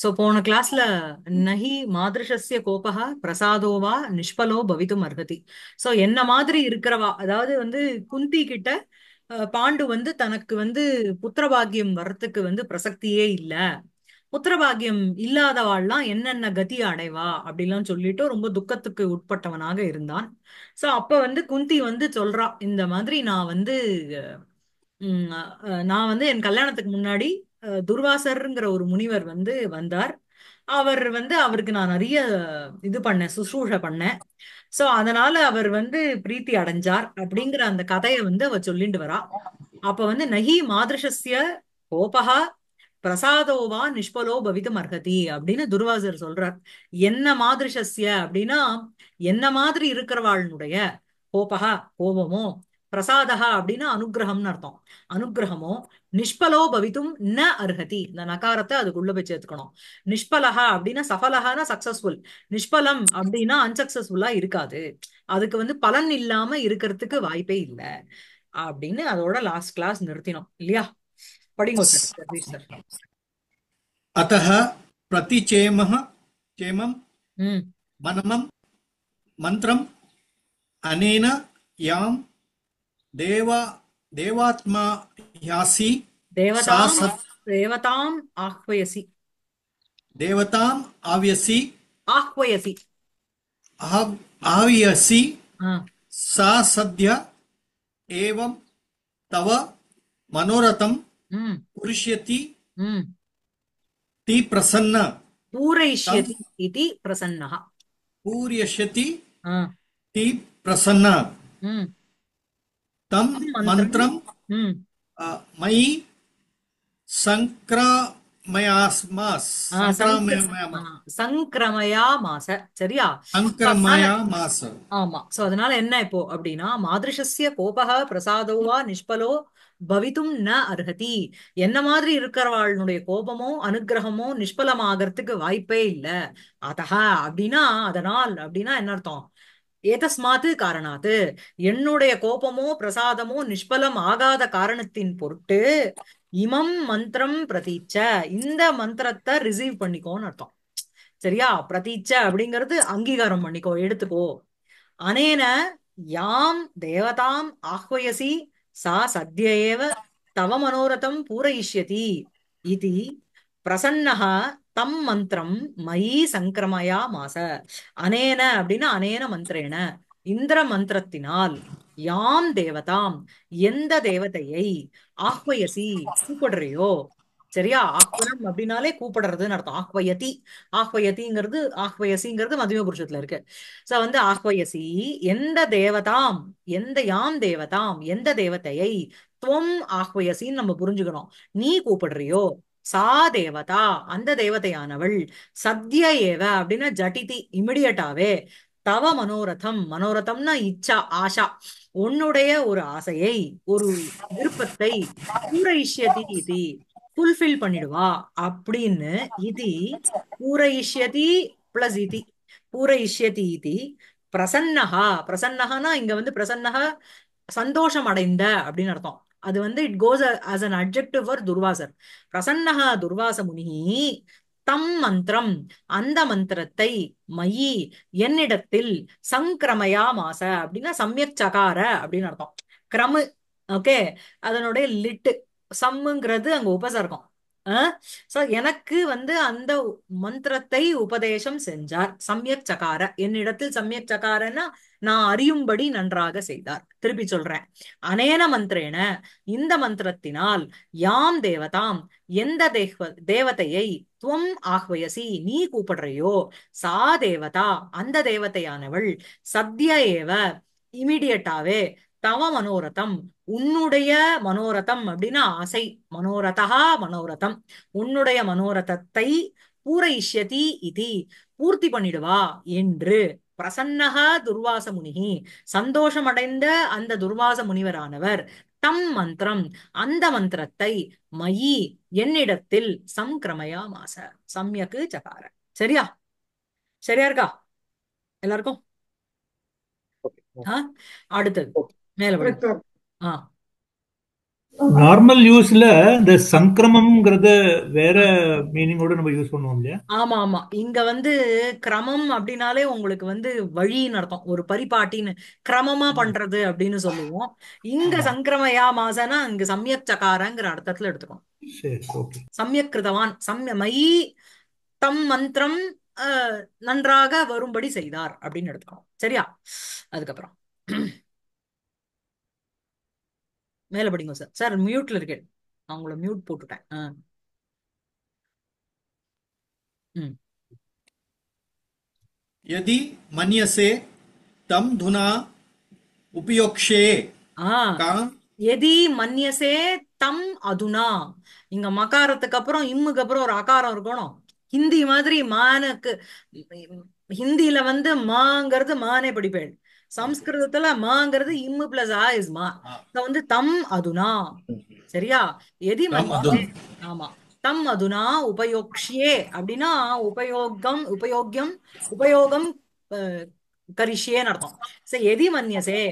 So போன கிளாஸ்ல நகி மாதிருஷஸ்ய கோபா பிரசாதோ வா நிஷ்பலோ பவித்தும் அர்ஹதி சோ என்ன மாதிரி இருக்கிறவா அதாவது வந்து குந்தி கிட்ட பாண்டு வந்து தனக்கு வந்து புத்திரபாகியம் வர்றதுக்கு வந்து பிரசக்தியே இல்ல புத்திரபாகியம் இல்லாதவாள்லாம் என்னென்ன கதி அடைவா அப்படிலாம் சொல்லிட்டு ரொம்ப துக்கத்துக்கு உட்பட்டவனாக இருந்தான் சோ அப்ப வந்து குந்தி வந்து சொல்றா இந்த மாதிரி நான் வந்து நான் வந்து என் கல்யாணத்துக்கு முன்னாடி துர்வாசர்ங்கிற ஒரு முனிவர் வந்து வந்தார் அவர் வந்து அவருக்கு நான் நிறைய இது பண்ணேன் சுசூஷை பண்ணேன் சோ அதனால அவர் வந்து பிரீத்தி அடைஞ்சார் அப்படிங்கிற அந்த கதையை வந்து அவர் சொல்லிட்டு வரா அப்ப வந்து நகி மாதிரசிய கோபகா பிரசாதோவா நிஷ்பலோ பவிதம் அர்ஹதி அப்படின்னு துர்வாசர் சொல்றார் என்ன மாதிரிஷஸ்ய அப்படின்னா என்ன மாதிரி இருக்கிறவாளுடைய கோபகா கோபமோ பிரசாதா அப்படின்னா அனுகிரகம்னு அர்த்தம் அனுகிரகமோ நிஷ்பலோ பவித்தும் ந அர்ஹதி இந்த நகாரத்தை அதுக்குள்ள போய் சேர்த்துக்கணும் நிஷ்பலகா அப்படின்னா சஃபலகானா சக்சஸ்ஃபுல் நிஷ்பலம் அப்படின்னா அன்சக்சஸ்ஃபுல்லா இருக்காது அதுக்கு வந்து பலன் இல்லாம இருக்கிறதுக்கு வாய்ப்பே இல்லை அப்படின்னு அதோட லாஸ்ட் கிளாஸ் நிறுத்தினோம் இல்லையா படிங்க சார் அத்தஹ பிரதிச்சேமஹ சேமம் மனமம் மந்திரம் அனேன யாம் देवा देवात्मा आह्वयसि सा सद्य एवं तव मनोरथम हम्म। पुरुष्यति हम्म। ती प्रसन्न पूरयिष्यति इति प्रसन्नः पूरयिष्यति ती प्रसन्न हम्म। தம் மந்திரம் மயி சங்கிராமயாஸ்மாஸ் சங்கிரமயா மாச சரியா சங்கிரமயா மாச ஆமா சோ அதனால என்ன இப்போ அப்படின்னா மாதிருஷஸ்ய கோபக பிரசாதோவா நிஷ்பலோ பவித்தும் ந அர்ஹதி என்ன மாதிரி இருக்கிறவாளுடைய கோபமோ அனுகிரகமோ நிஷ்பலமாகறதுக்கு வாய்ப்பே இல்ல அதஹா அப்படின்னா அதனால் அப்படின்னா என்ன அர்த்தம் ஏதஸ்மாத்து காரணாது என்னுடைய கோபமோ பிரசாதமோ நிஷ்பலம் ஆகாத காரணத்தின் பொருட்டு இமம் மந்திரம் பிரதீச்ச இந்த மந்திரத்தை ரிசீவ் பண்ணிக்கோன்னு அர்த்தம் சரியா பிரதீச்ச அப்படிங்கிறது அங்கீகாரம் பண்ணிக்கோ எடுத்துக்கோ அனேன யாம் தேவதாம் ஆஹ்வயசி சா சத்ய ஏவ தவ மனோரதம் பூரயிஷ்யதி இது பிரசன்னஹா தம் மந்திரம் மயி சங்கிரமயா மாச அனேன அப்படின்னா அனேன மந்திரேன இந்திர மந்திரத்தினால் யாம் தேவதாம் எந்த தேவதையை ஆஹ்வயசி கூப்பிடுறையோ சரியா ஆஹ்வனம் அப்படின்னாலே கூப்பிடுறதுன்னு அர்த்தம் ஆஹ்வயதி ஆஹ்வயதிங்கிறது ஆஹ்வயசிங்கிறது மதும புருஷத்துல இருக்கு சோ வந்து ஆஹ்வயசி எந்த தேவதாம் எந்த யாம் தேவதாம் எந்த தேவதையை துவம் ஆஹ்வயசின்னு நம்ம புரிஞ்சுக்கணும் நீ கூப்பிடுறியோ சா தேவதா அந்த தேவதையானவள் சத்ய ஏவ அப்படின்னா ஜட்டிதி இமிடியட்டாவே தவ மனோரதம் மனோரதம்னா இச்சா ஆஷா உன்னுடைய ஒரு ஆசையை ஒரு விருப்பத்தை பூரைஷ்யதி இது ஃபுல்ஃபில் பண்ணிடுவா அப்படின்னு இது பூரைஷ்யதி பிளஸ் இது பூரைஷ்யதி இது பிரசன்னஹா பிரசன்னகனா இங்க வந்து பிரசன்னக சந்தோஷம் அடைந்த அப்படின்னு அர்த்தம் அது வந்து it goes as an objective for துர்வாசர் பிரசன்னகா துர்வாச முனி தம் மந்திரம் அந்த மந்திரத்தை மயி என்னிடத்தில் சங்கிரமயா மாச அப்படின்னா சமயக் சகார அப்படின்னு அர்த்தம் கிரமு ஓகே அதனுடைய லிட்டு சம்முங்கிறது அங்க உபசர்க்கம் சோ எனக்கு வந்து அந்த மந்திரத்தை உபதேசம் செஞ்சார் சமயக் சகார என்னிடத்தில் சமயக் சகாரன்னா நான் அறியும்படி நன்றாக செய்தார் திருப்பி சொல்றேன் அனேன மந்திரேன இந்த மந்திரத்தினால் யாம் தேவதாம் எந்த தேவ தேவதையை துவம் ஆஹ்வயசி நீ கூப்பிடுறையோ சா தேவதா அந்த தேவதையானவள் சத்ய ஏவ இமீடியட்டாவே தவ மனோரதம் உன்னுடைய மனோரதம் அப்படின்னா ஆசை மனோரதா மனோரதம் உன்னுடைய மனோரதத்தை பூரைஷ்யதி இது பூர்த்தி பண்ணிடுவா என்று பிரசன்னக துர்வாச முனிகி சந்தோஷமடைந்த அந்த துர்வாச முனிவரானவர் தம் மந்திரம் அந்த மந்திரத்தை மயி என்னிடத்தில் சம்கிரமயா மாச சம்யக்கு சகார சரியா சரியா இருக்கா எல்லாருக்கும் அடுத்தது மேல நார்மல் யூஸ்ல இந்த சங்கிரமம்ங்கிறத வேற மீனிங்கோட நம்ம யூஸ் பண்ணுவோம் இல்லையா ஆமா ஆமா இங்க வந்து கிரமம் அப்படின்னாலே உங்களுக்கு வந்து வழின்னு அர்த்தம் ஒரு பரிபாட்டின்னு கிரமமா பண்றது அப்படின்னு சொல்லுவோம் இங்க சங்கிரமயா மாசனா இங்க சமயக் சகாரங்கிற அர்த்தத்துல எடுத்துக்கோம் சமயக் கிருதவான் சம்ய மை தம் மந்திரம் நன்றாக வரும்படி செய்தார் அப்படின்னு எடுத்துக்கோம் சரியா அதுக்கப்புறம் மேல படிங்க சார் சார் மியூட்ல இருக்கேன் அவங்கள மியூட் போட்டுட்டேன் ஆ ம் यदि मन्यसे तम धुना उपयोक्षे ஆ का எதி மன்யசே தம் அதுனா இங்க மகாரத்துக்கு அப்புறம் இம்முக்கு அப்புறம் ஒரு அகாரம் இருக்கணும் ஹிந்தி மாதிரி மானுக்கு ஹிந்தியில வந்து மாங்கிறது மானே படிப்பேன் சம்ஸ்கிருதத்துல மாங்கிறது இம்மு பிளஸ் ஆ இஸ் மா இப்ப வந்து தம் அதுனா சரியா எதி ஆமா தம் அதுனா உபயோக்ஷியே அப்படின்னா உபயோகம் உபயோகியம் உபயோகம் கரிஷியேன்னு அர்த்தம் சோ எதி மன்யசே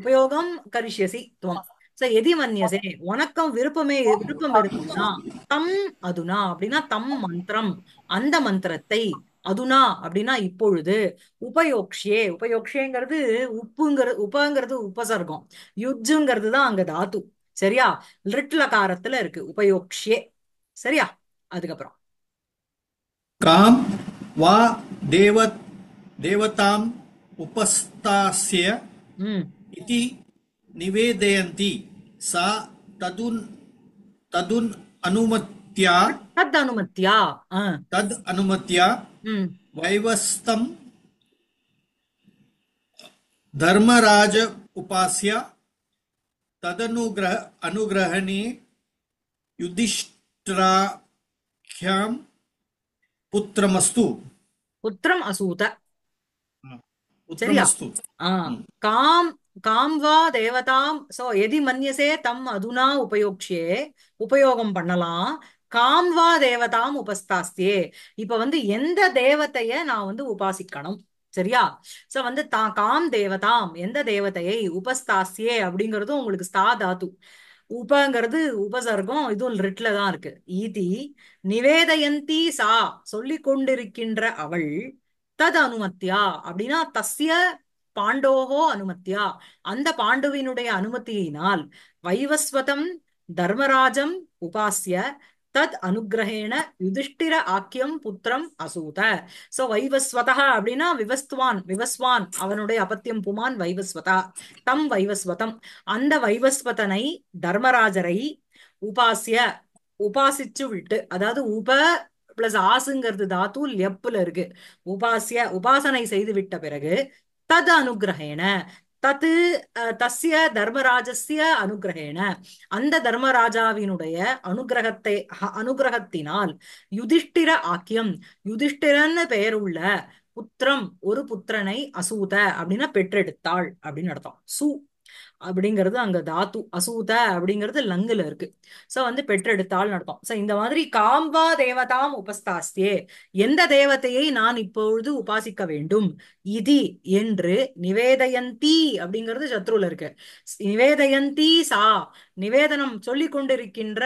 உபயோகம் கரிஷியசி துவம் சோ எதி மன்யசே உனக்கம் விருப்பமே விருப்பம் இருக்குன்னா தம் அதுனா அப்படின்னா தம் மந்திரம் அந்த மந்திரத்தை அதுனா அப்படின்னா இப்பொழுது உபயோக்ஷியே உபயோக்ஷேங்கிறது உப்புங்கிறது உபங்கிறது உபசர்க்கம் யுஜுங்கிறது தான் அங்க தாத்து சரியா காரத்துல இருக்கு உபயோக்ஷியே சரியா அதுக்கப்புறம் காம் வா தேவ தேவதாம் உபஸ்தாசிய இதி நிவேதயந்தி சா ததுன் ததுன் அனுமத்தியா தத் அனுமத்தியா தத் அனுமத்தியா वैवस्तम धर्मराज उपास्य तदनुग्रह अनुग्रहणे युधिष्ठिराख्याम पुत्रमस्तु पुत्रम असूत पुत्रमस्तु काम காம் வா தேவதாம் சோ எதி மன்யசே தம் அதுனா உபயோக்ஷே உபயோகம் பண்ணலாம் காம்வா தேவதாம் உபஸ்தாஸ்தியே இப்ப வந்து எந்த தேவத்தைய நான் வந்து உபாசிக்கணும் சரியா சோ வந்து தா காம் தேவதாம் எந்த தேவதையை உபஸ்தாஸ்தியே அப்படிங்கறதும் உங்களுக்கு ஸ்தா தாத்து உபங்கிறது உபசர்க்கம் இதுவும் ரிட்ல தான் இருக்கு ஈதி நிவேதயந்தி சா சொல்லி கொண்டிருக்கின்ற அவள் தது அனுமத்தியா அப்படின்னா தஸ்ய பாண்டோகோ அனுமத்தியா அந்த பாண்டுவினுடைய அனுமதியினால் வைவஸ்வதம் தர்மராஜம் உபாசிய தத் அனுகிரகேண யுதிஷ்டிர ஆக்கியம் புத்திரம் அசூத சோ வைவஸ்வதா அப்படின்னா விவஸ்துவான் விவஸ்வான் அவனுடைய அபத்தியம் புமான் வைவஸ்வதா தம் வைவஸ்வதம் அந்த வைவஸ்வதனை தர்மராஜரை உபாசிய உபாசிச்சு விட்டு அதாவது உப பிளஸ் ஆசுங்கிறது தாத்து லெப்புல இருக்கு உபாசிய உபாசனை செய்து விட்ட பிறகு தது அனுகிரகேன தத்து தஸ்ய தர்மராஜஸ்ய அனுகிரகேண அந்த தர்மராஜாவினுடைய அனுகிரகத்தை அனுகிரகத்தினால் யுதிஷ்டிர ஆக்கியம் யுதிஷ்டிரன்னு பெயருள்ள புத்திரம் ஒரு புத்திரனை அசூத அப்படின்னா பெற்றெடுத்தாள் அப்படின்னு அர்த்தம் சு அப்படிங்கிறது அங்க தாத்து அசூத அப்படிங்கிறது லங்குல இருக்கு சோ வந்து பெற்றெடுத்தால் நடக்கும் சோ இந்த மாதிரி காம்பா தேவதாம் உபஸ்தாஸ்தே எந்த தேவத்தையை நான் இப்பொழுது உபாசிக்க வேண்டும் இது என்று நிவேதயந்தி அப்படிங்கிறது சத்ருல இருக்கு நிவேதயந்தி சா நிவேதனம் சொல்லி கொண்டிருக்கின்ற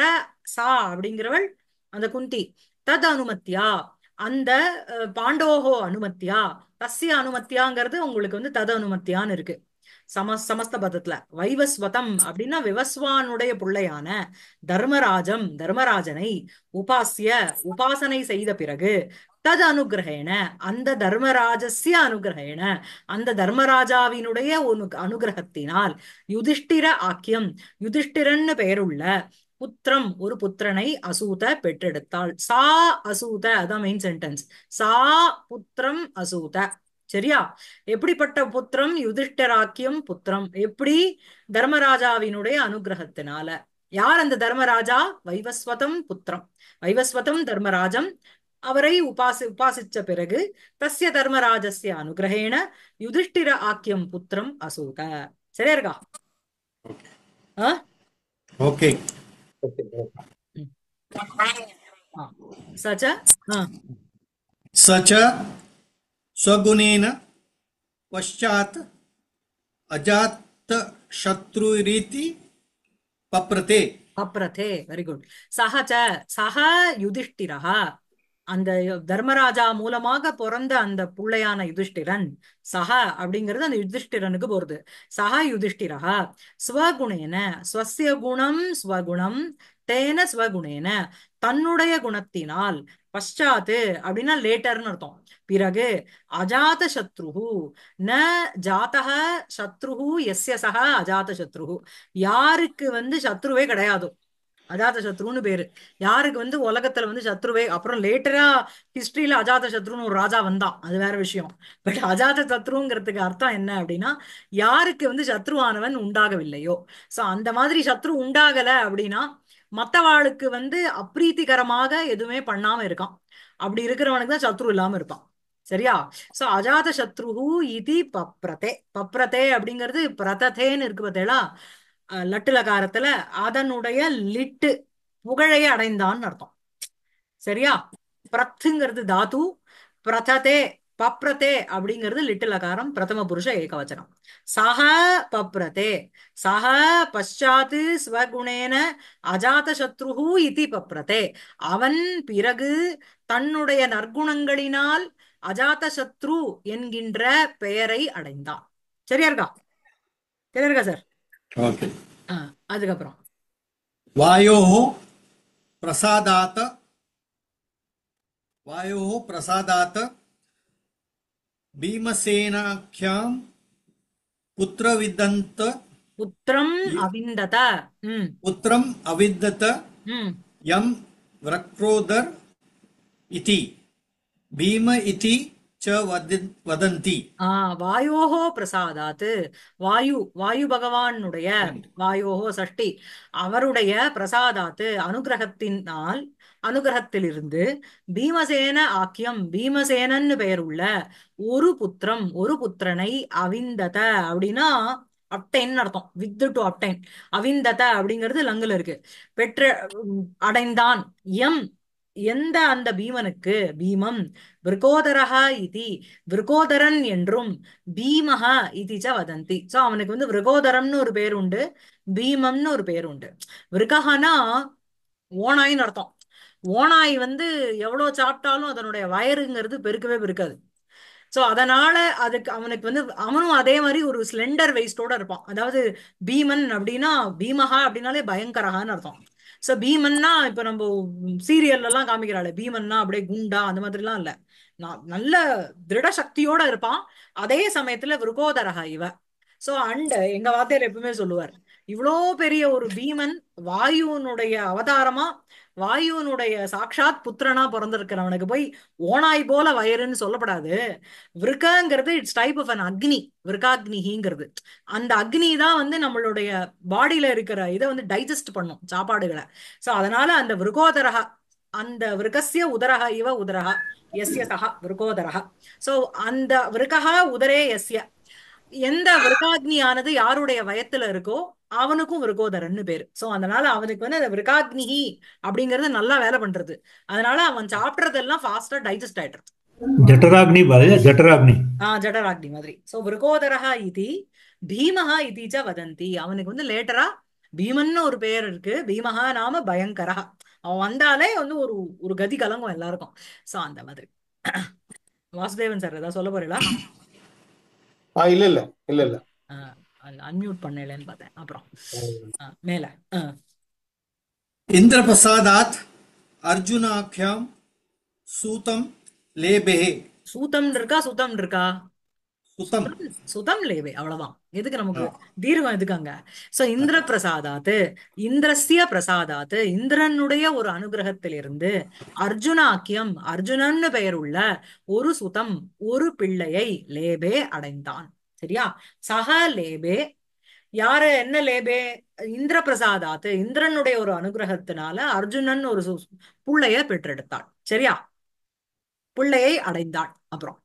சா அப்படிங்கிறவள் அந்த குந்தி தத் அனுமத்தியா அந்த பாண்டோஹோ அனுமத்தியா தஸ்ய அனுமத்தியாங்கிறது உங்களுக்கு வந்து தத அனுமத்தியான்னு இருக்கு சம சமஸ்த பதத்துல வைவஸ்வதம் அப்படின்னா விவஸ்வானுடைய பிள்ளையான தர்மராஜம் தர்மராஜனை உபாசிய உபாசனை செய்த பிறகு தது அனுகிரகேன அந்த தர்மராஜஸ்ய அனுகிரகேன அந்த தர்மராஜாவினுடைய அனுகிரகத்தினால் யுதிஷ்டிர ஆக்கியம் யுதிஷ்டிரன்னு பெயருள்ள புத்திரம் ஒரு புத்திரனை அசூத பெற்றெடுத்தாள் சா அசூத அதான் மெயின் சென்டென்ஸ் சா புத்திரம் அசூத சரியா எப்படிப்பட்ட புத்திரம் யுதிஷ்டராக்கியம் புத்திரம் எப்படி தர்மராஜாவினுடைய அனுகிரகத்தினால யார் அந்த தர்மராஜா வைவஸ்வதம் புத்திரம் வைவஸ்வதம் தர்மராஜம் அவரை உபாசி உபாசிச்ச பிறகு தசிய தர்மராஜஸ்ய அனுகிரகேண யுதிஷ்டிர ஆக்கியம் புத்திரம் அசோக சரியா இருக்கா ஓகே சச்ச சச்ச स्वगुणेन पश्चात ரீதி பப்ரதே பப்ரதே வெரி குட் சஹ ச சஹ யுதிஷ்டிரஹா அந்த தர்மராஜா மூலமாக பிறந்த அந்த புள்ளையான யுதிஷ்டிரன் சஹ அப்படிங்கிறது அந்த யுதிஷ்டிரனுக்கு போறது சஹ யுதிஷ்டிரஹா ஸ்வகுணேன ஸ்வசிய குணம் ஸ்வகுணம் தேன ஸ்வகுணேன தன்னுடைய குணத்தினால் பஷாத்து அப்படின்னா லேட்டர்னு அர்த்தம் பிறகு அஜாத சத்ருஹு ந ஜாத்தக சத்ருஹு எஸ்ய சக அஜாத சத்ருஹு யாருக்கு வந்து சத்ருவே கிடையாது அஜாத சத்ருன்னு பேரு யாருக்கு வந்து உலகத்துல வந்து சத்ருவே அப்புறம் லேட்டரா ஹிஸ்டரியில அஜாத சத்ருன்னு ஒரு ராஜா வந்தான் அது வேற விஷயம் பட் அஜாத சத்ருங்கிறதுக்கு அர்த்தம் என்ன அப்படின்னா யாருக்கு வந்து சத்ருவானவன் உண்டாகவில்லையோ சோ அந்த மாதிரி சத்ரு உண்டாகல அப்படின்னா மற்றவாளுக்கு வந்து அப்ரீத்திகரமாக எதுவுமே பண்ணாம இருக்கான் அப்படி இருக்கிறவனுக்கு தான் சத்ரு இல்லாம இருப்பான் சரியா சோ அஜாத சத்ருஹு இதி பப்ரதே பப்ரதே அப்படிங்கிறது பிரததேன்னு இருக்கு பார்த்தேலா லட்டுலகாரத்துல அதனுடைய லிட்டு புகழையே அடைந்தான்னு அர்த்தம் சரியா பிரத்துங்கிறது தாத்து பிரததே பப்ரதே அப்படிங்கிறது லிட்டில் அகாரம் பிரதம புருஷ ஏகவச்சனம் சஹ பப்ரதே சஹ பஷாத்து ஸ்வகுணேன அஜாத சத்ருஹு பப்ரதே அவன் பிறகு தன்னுடைய நற்குணங்களினால் அஜாத சத்ரு என்கின்ற பெயரை அடைந்தான் சரியா இருக்கா சரியா இருக்கா சார் அதுக்கப்புறம் வாயோ பிரசாதாத் வாயோ பிரசாதாத் பீமசேனாக்கியாம் புத்திரவிதந்த புத்திரம் அவிந்தத புத்திரம் அவிந்தத इति भीम इति च வதந்தி ஆ வாயோஹோ பிரசாதாத் வாயு வாயு பகவானுடைய வாயோஹோ சஷ்டி அவருடைய பிரசாதாத்து அனுகிரகத்தினால் அனுகிரகத்திலிருந்து பீமசேன ஆக்கியம் பீமசேனன்னு பெயருள்ள ஒரு புத்திரம் ஒரு புத்திரனை அவிந்தத அப்படின்னா அப்டைன் அர்த்தம் வித் டு அப்டைன் அவிந்தத அப்படிங்கிறது லங்குல இருக்கு பெற்ற அடைந்தான் எம் எந்த அந்த பீமனுக்கு பீமம் விருகோதரஹா இதி விருகோதரன் என்றும் பீமஹா இதி ச வதந்தி சோ அவனுக்கு வந்து விருகோதரம்னு ஒரு பேர் உண்டு பீமம்னு ஒரு பேர் உண்டு விருகஹனா ஓனாயின்னு அர்த்தம் ஓனாய் வந்து எவ்வளோ சாப்பிட்டாலும் அதனுடைய வயருங்கிறது பெருக்கவே பெருக்காது ஸோ அதனால அதுக்கு அவனுக்கு வந்து அவனும் அதே மாதிரி ஒரு ஸ்லெண்டர் வெயிஸ்டோட இருப்பான் அதாவது பீமன் அப்படின்னா பீமஹா அப்படின்னாலே பயங்கரஹான்னு அர்த்தம் ஸோ பீமன்னா இப்போ நம்ம சீரியல்லலாம் காமிக்கிறாள் பீமன்னா அப்படியே குண்டா அந்த மாதிரிலாம் இல்லை நான் நல்ல திருட சக்தியோட இருப்பான் அதே சமயத்துல விருகோதரஹா இவ ஸோ அண்ட எங்க வார்த்தையில எப்பவுமே சொல்லுவார் இவ்வளோ பெரிய ஒரு பீமன் வாயுனுடைய அவதாரமா வாயுனுடைய சாட்சாத் புத்திரனா பிறந்திருக்கிறவனுக்கு போய் ஓனாய் போல வயருன்னு சொல்லப்படாது விருக்காங்கிறது இட்ஸ் டைப் ஆஃப் அன் அக்னி விருக்காக்னிங்கிறது அந்த அக்னி தான் வந்து நம்மளுடைய பாடியில இருக்கிற இதை வந்து டைஜஸ்ட் பண்ணும் சாப்பாடுகளை ஸோ அதனால அந்த விருகோதரக அந்த விருகசிய உதரக இவ உதரக எஸ்ய சகா விருகோதரக ஸோ அந்த விருகா உதரே எஸ்ய எந்த விருகாக்னியானது யாருடைய வயத்துல இருக்கோ அவனுக்கும் விருகோதரன்னு பேரு சோ அதனால அவனுக்கு வந்து அந்த விருகாக்னிகி அப்படிங்கறது நல்லா வேலை பண்றது அதனால அவன் சாப்பிடுறதெல்லாம் ஃபாஸ்டா டைஜஸ்ட் ஆயிடுறது ஜட்டராக்னி ஜட்டராக்னி ஆஹ் ஜட்டராக்னி மாதிரி சோ விருகோதரஹா இது பீமஹா இதீச்சா வதந்தி அவனுக்கு வந்து லேட்டரா பீமன்னு ஒரு பெயர் இருக்கு பீமஹா நாம பயங்கரா அவன் வந்தாலே வந்து ஒரு ஒரு கதி கலங்கும் எல்லாருக்கும் சோ அந்த மாதிரி வாசுதேவன் சார் ஏதாவது சொல்ல போறீங்களா இல்ல இல்ல இல்ல இல்ல அன்மியூட் பண்ணலன்னு பார்த்தேன் அப்புறம் மேல இந்திரபிரசாதாத் அர்ஜுனாக்கியம் சூத்தம் லேபே சூதம் இருக்கா சுத்தம் இருக்கா சுதம் சுதம் லேவே அவ்வளவுதான் எதுக்கு நமக்கு தீர்வம் எதுக்காங்க சோ இந்திர பிரசாதாத்து இந்திரசிய பிரசாதாத்து இந்திரனுடைய ஒரு அனுகிரகத்திலிருந்து அர்ஜுனாக்கியம் அர்ஜுனன்னு பெயர் உள்ள ஒரு சுதம் ஒரு பிள்ளையை லேபே அடைந்தான் சரியா சக லேபே யாரு என்ன லேபே இந்திர பிரசாதாத்து இந்திரனுடைய ஒரு அனுகிரகத்தினால அர்ஜுனன் ஒரு பிள்ளைய பெற்றெடுத்தாள் சரியா பிள்ளையை அடைந்தாள் அப்புறம்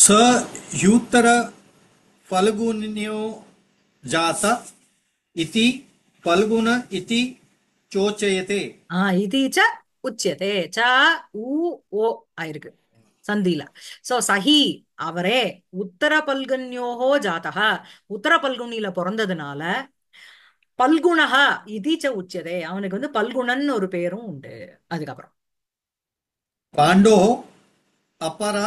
स यूतर फल्गुन्यो जात इति फल्गुन इति चोचयते ஆ இது ச உச்சதே ச உ ஓ ஆயிருக்கு சந்தில சோ சஹி அவரே உத்தர பல்குன்யோஹோ ஜாதக உத்தர பல்குனில பிறந்ததுனால பல்குணக இதீச்ச உச்சியதே அவனுக்கு வந்து பல்குணன் ஒரு பேரும் உண்டு அதுக்கப்புறம் பாண்டோ அப்பரா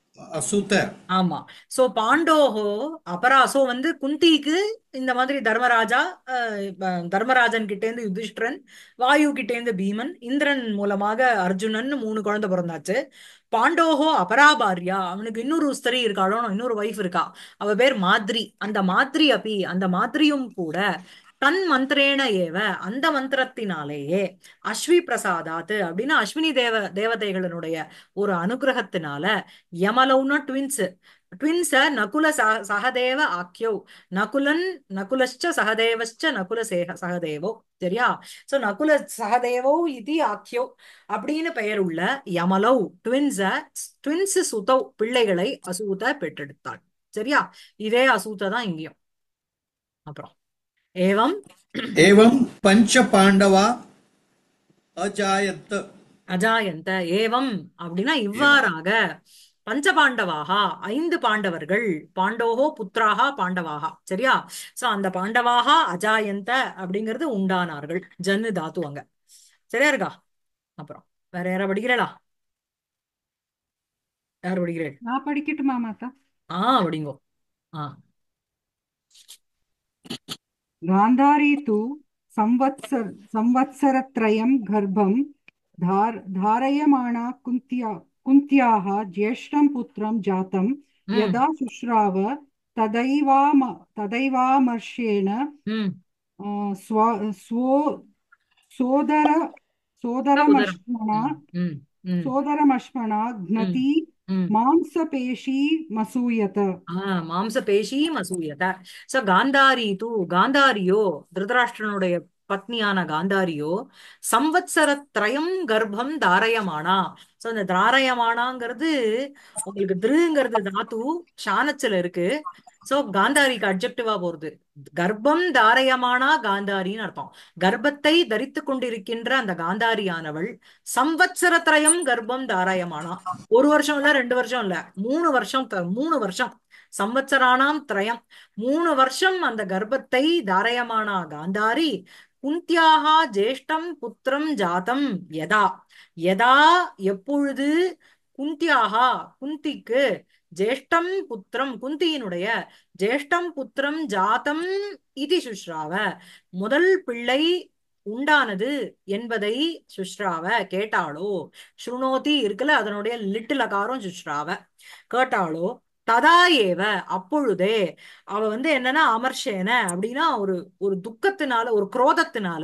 ஆமா சோ பாண்டோஹோ அபராசோ வந்து குந்திக்கு இந்த மாதிரி தர்மராஜா தர்மராஜன் கிட்ட இருந்து யுதிஷ்டிரன் வாயு கிட்ட இருந்து பீமன் இந்திரன் மூலமாக அர்ஜுனன் மூணு குழந்தை பிறந்தாச்சு பாண்டோஹோ அபராபாரியா அவனுக்கு இன்னொரு ஸ்திரீ இருக்காளோ இன்னொரு ஒய்ஃப் இருக்கா அவ பேர் மாதிரி அந்த மாதிரி அப்பி அந்த மாத்ரியும் கூட தன் மந்திரேன ஏவ அந்த மந்திரத்தினாலேயே அஸ்வி பிரசாதாத்து அப்படின்னு அஸ்வினி தேவ தேவதைகளினுடைய ஒரு அனுகிரகத்தினால யமலௌனா ட்வின்ஸ் ட்வின்ஸ நகுல சஹ சகதேவ ஆக்கியோ நகுலன் நகுலஷ்ட சகதேவஷ்ட நகுல சேக சகதேவோ சரியா சோ நகுல சகதேவோ இது ஆக்கியோ அப்படின்னு பெயர் உள்ள யமலௌ ட்வின்ஸ ட்வின்ஸ் சுதௌ பிள்ளைகளை அசூத பெற்றெடுத்தாள் சரியா இதே அசூத்த தான் இங்கேயும் அப்புறம் एवम् एवं பஞ்சபாண்டவா அஜாயத்த அஜாயந்த ஏவம் அப்படின்னா இவ்வாறாக பஞ்சபாண்டவாகா ஐந்து பாண்டவர்கள் பாண்டோகோ புத்திராகா பாண்டவாகா சரியா சோ அந்த பாண்டவாகா அஜாயந்த அப்படிங்கிறது உண்டானார்கள் ஜன்னு தாத்து சரியா இருக்கா அப்புறம் வேற யாரா படிக்கிறளா யார் படிக்கிறேள் நான் படிக்கட்டுமா மாதா ஆ அப்படிங்கோ ஆ गान्धारी तु संवत्सर संवत्सरत्रयं गर्भं धार धारयमाणा कुन्त्या कुन्त्याः ज्येष्ठं पुत्रं जातं यदा सुश्राव तदैवाम तदैवामर्षेण mm. स्व स्वो सोदर सोदरमश्मणा सोदरमश्मणा घ्नति மசூயத மாம்சபேஷீமசூயத மாம்சபேஷீமசூயத ச காந்தாரி தூ காந்தாரியோ திருதராஷ்டிரனுடைய பத்னியான காந்தாரியோ சம்வத்சரத்ரயம் கர்ப்பம் தாரயமானா சோ அந்த தாரயமானாங்கிறது உங்களுக்கு திருங்கிறது தாத்து சாணத்துல இருக்கு சோ காந்தாரிக்கு அப்ஜெக்டிவா போறது கர்ப்பம் தாரயமானா காந்தாரின்னு அர்த்தம் கர்ப்பத்தை தரித்து கொண்டிருக்கின்ற அந்த காந்தாரியானவள் சம்வத்சரத்திரயம் கர்ப்பம் தாராயமானா ஒரு வருஷம் இல்ல ரெண்டு வருஷம் இல்ல மூணு வருஷம் மூணு வருஷம் சம்வத்சரானாம் திரயம் மூணு வருஷம் அந்த கர்ப்பத்தை தாரயமானா காந்தாரி குந்தியாகா ஜேஷ்டம் புத்திரம் ஜாதம் எதா எதா எப்பொழுது குந்தியாகா குந்திக்கு ஜேஷ்டம் புத்திரம் குந்தியினுடைய ஜேஷ்டம் புத்திரம் ஜாதம் இது சுஷ்ராவ முதல் பிள்ளை உண்டானது என்பதை சுஷ்ராவ கேட்டாளோ ஸ்ருணோதி இருக்குல்ல அதனுடைய லிட்டில் காரம் சுஷ்ராவ கேட்டாளோ ததா ஏவ அப்பொழுதே அவ வந்து என்னன்னா அமர்ஷேன அப்படின்னா ஒரு ஒரு துக்கத்தினால ஒரு குரோதத்தினால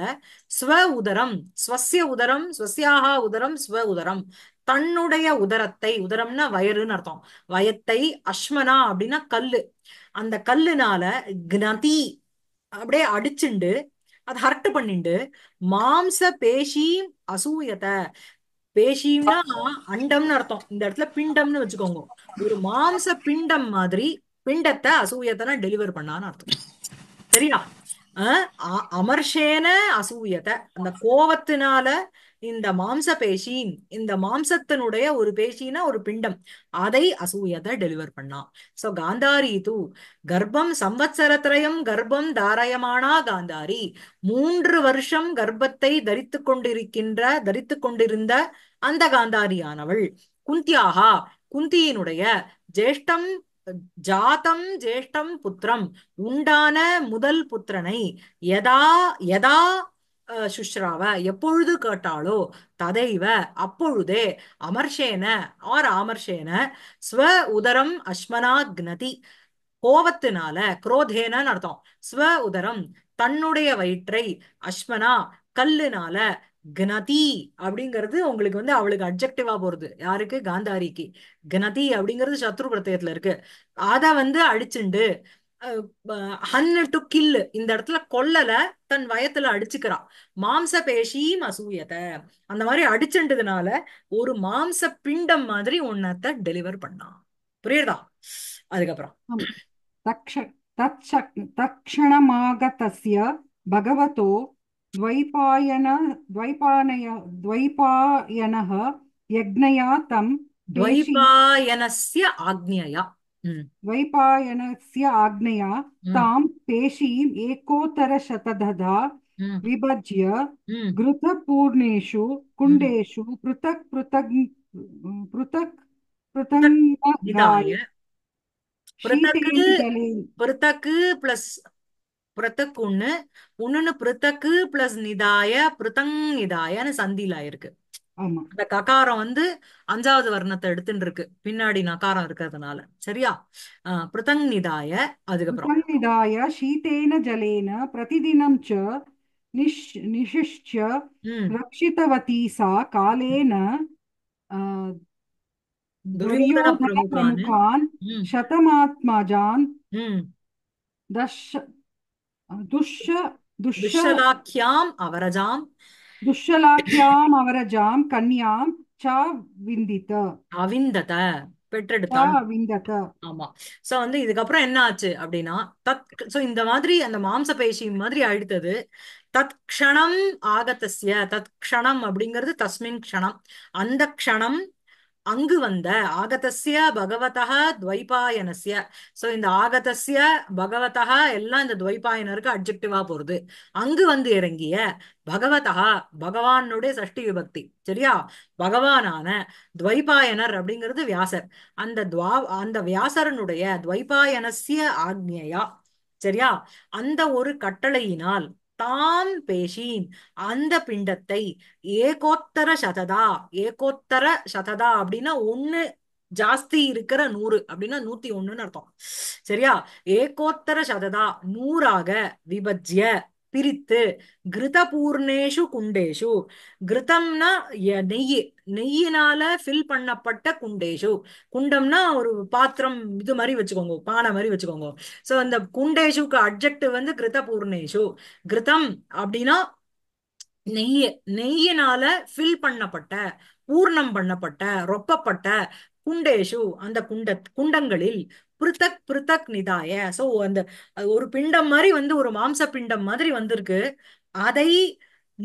ஸ்வ உதரம் ஸ்வசிய உதரம் ஸ்வசியாக உதரம் ஸ்வ உதரம் தன்னுடைய உதரத்தை உதரம்னா வயறுன்னு அர்த்தம் வயத்தை அஸ்மனா அப்படின்னா கல்லு அந்த கல்லுனால கிணதி அப்படியே அடிச்சுண்டு அதை ஹர்ட் பண்ணிண்டு மாம்ச பேஷியும் அசூயத பேஷியம்னா அண்டம்னு அர்த்தம் இந்த இடத்துல பிண்டம்னு வச்சுக்கோங்க ஒரு மாம்ச பிண்டம் மாதிரி பிண்டத்தை அசூயத்தை டெலிவர் பண்ணான்னு அர்த்தம் சரியா அமர்ஷேன அசூயத்தை அந்த கோவத்தினால இந்த மாம்ச பேஷின் இந்த மாம்சத்தினுடைய ஒரு பேஷினா ஒரு பிண்டம் அதை அசூயத்தை டெலிவர் பண்ணான் சோ காந்தாரி தூ கர்ப்பம் சம்வத்சரத்திரயம் கர்ப்பம் தாராயமானா காந்தாரி மூன்று வருஷம் கர்ப்பத்தை தரித்து கொண்டிருக்கின்ற தரித்து கொண்டிருந்த அந்த காந்தாரியானவள் குந்தியாகா குந்தியினுடைய ஜேஷ்டம் ஜாதம் ஜேஷ்டம் புத்திரம் உண்டான முதல் புத்திரனை எதா எதா சுஷ்ராவ எப்பொழுது கேட்டாலோ ததைவ அப்பொழுதே அமர்ஷேன ஆர் அமர்ஷேன ஸ்வ உதரம் அஸ்மனாக்னதி கோபத்தினால குரோதேன அர்த்தம் ஸ்வ உதரம் தன்னுடைய வயிற்றை அஸ்மனா கல்லுனால கணதி அப்படிங்கிறது உங்களுக்கு வந்து அவளுக்கு அப்ஜெக்டிவா போறது யாருக்கு காந்தாரிக்கு கணதி அப்படிங்கிறது சத்ரு பிரத்யத்துல இருக்கு அத வந்து அழிச்சுண்டு ஹன்னு டு கில்லு இந்த இடத்துல கொல்லல தன் வயத்துல அடிச்சுக்கிறான் மாம்ச பேஷியும் அசூயத அந்த மாதிரி அடிச்சுட்டதுனால ஒரு மாம்ச பிண்டம் மாதிரி ஒன்னத்த டெலிவர் பண்ணான் புரியுதா அதுக்கப்புறம் தக்ஷணமாக தஸ்ய பகவதோ துவைபாயன துவைபானய द्वैपायनः यज्ञया தம் द्वैपायनस्य आज्ञया வைபாயனஸ்ய ஆக்னையா தாம் ஏகோத்தர சததா விபஜ்ய கிருத பூர்ணேஷு குண்டேஷு பிருத்தக் பிருத்தக் பிருத்தக் பிருத்தக்கு பிளஸ் பிருத்தக்கு ஒன்னு ஒன்னு பிருத்தக்கு பிளஸ் நிதாய பிருத்தங் நிதாயன்னு சந்தில இருக்கு இந்த ககாரம் வந்து அஞ்சாவது வர்ணத்தை எடுத்துட்டு இருக்கு பின்னாடி நகாரம் இருக்கிறதுனால சரியா பிருத்தங் நிதாய அதுக்கப்புறம் நிதாய சீதேன ஜலேன பிரதிதினம் ச நிஷ் நிஷிஷ்ச ரக்ஷிதவதி சா காலேன அவரஜாம் துஷலாக்கியாம் அவரஜாம் கன்யாம் சா விந்தித அவிந்தத பெற்றெடுத்தான் ஆமா சோ வந்து இதுக்கப்புறம் என்ன ஆச்சு அப்படின்னா தத் சோ இந்த மாதிரி அந்த மாம்ச பேசி மாதிரி அடுத்தது தத்க்ஷணம் ஆகத்தசிய தத்க்ஷணம் அப்படிங்கிறது தஸ்மின் க்ஷணம் அந்த க்ஷணம் அங்கு வந்த ஆகதசிய பகவதா துவைபாயனசிய சோ இந்த ஆகதஸ்ய பகவதா எல்லாம் இந்த துவைபாயனருக்கு அப்ஜெக்டிவா போறது அங்கு வந்து இறங்கிய பகவதா பகவானுடைய சஷ்டி விபக்தி சரியா பகவானான துவைபாயனர் அப்படிங்கிறது வியாசர் அந்த துவா அந்த வியாசரனுடைய துவைபாயனசிய ஆக்ஞையா சரியா அந்த ஒரு கட்டளையினால் தான் பேஷீன் அந்த பிண்டத்தை ஏகோத்தர சததா ஏகோத்தர சததா அப்படின்னா ஒண்ணு ஜாஸ்தி இருக்கிற நூறு அப்படின்னா நூத்தி ஒண்ணுன்னு அர்த்தம் சரியா ஏகோத்தர சததா நூறாக விபஜ்ய பிரித்து கிருதபூர்ணேஷு குண்டேஷு கிருதம்னா நெய் நெய்யினால ஃபில் பண்ணப்பட்ட குண்டேஷு குண்டம்னா ஒரு பாத்திரம் இது மாதிரி வச்சுக்கோங்க பானை மாதிரி வச்சுக்கோங்க ஸோ அந்த குண்டேஷுக்கு அப்ஜெக்டிவ் வந்து கிருதபூர்ணேஷு கிருதம் அப்படின்னா நெய் நெய்யினால ஃபில் பண்ணப்பட்ட பூர்ணம் பண்ணப்பட்ட ரொப்பப்பட்ட குண்டேஷு அந்த குண்ட குண்டங்களில் பிருத்தக் பிருத்தக் நிதாய சோ அந்த ஒரு பிண்டம் மாதிரி வந்து ஒரு மாம்ச பிண்டம் மாதிரி வந்திருக்கு அதை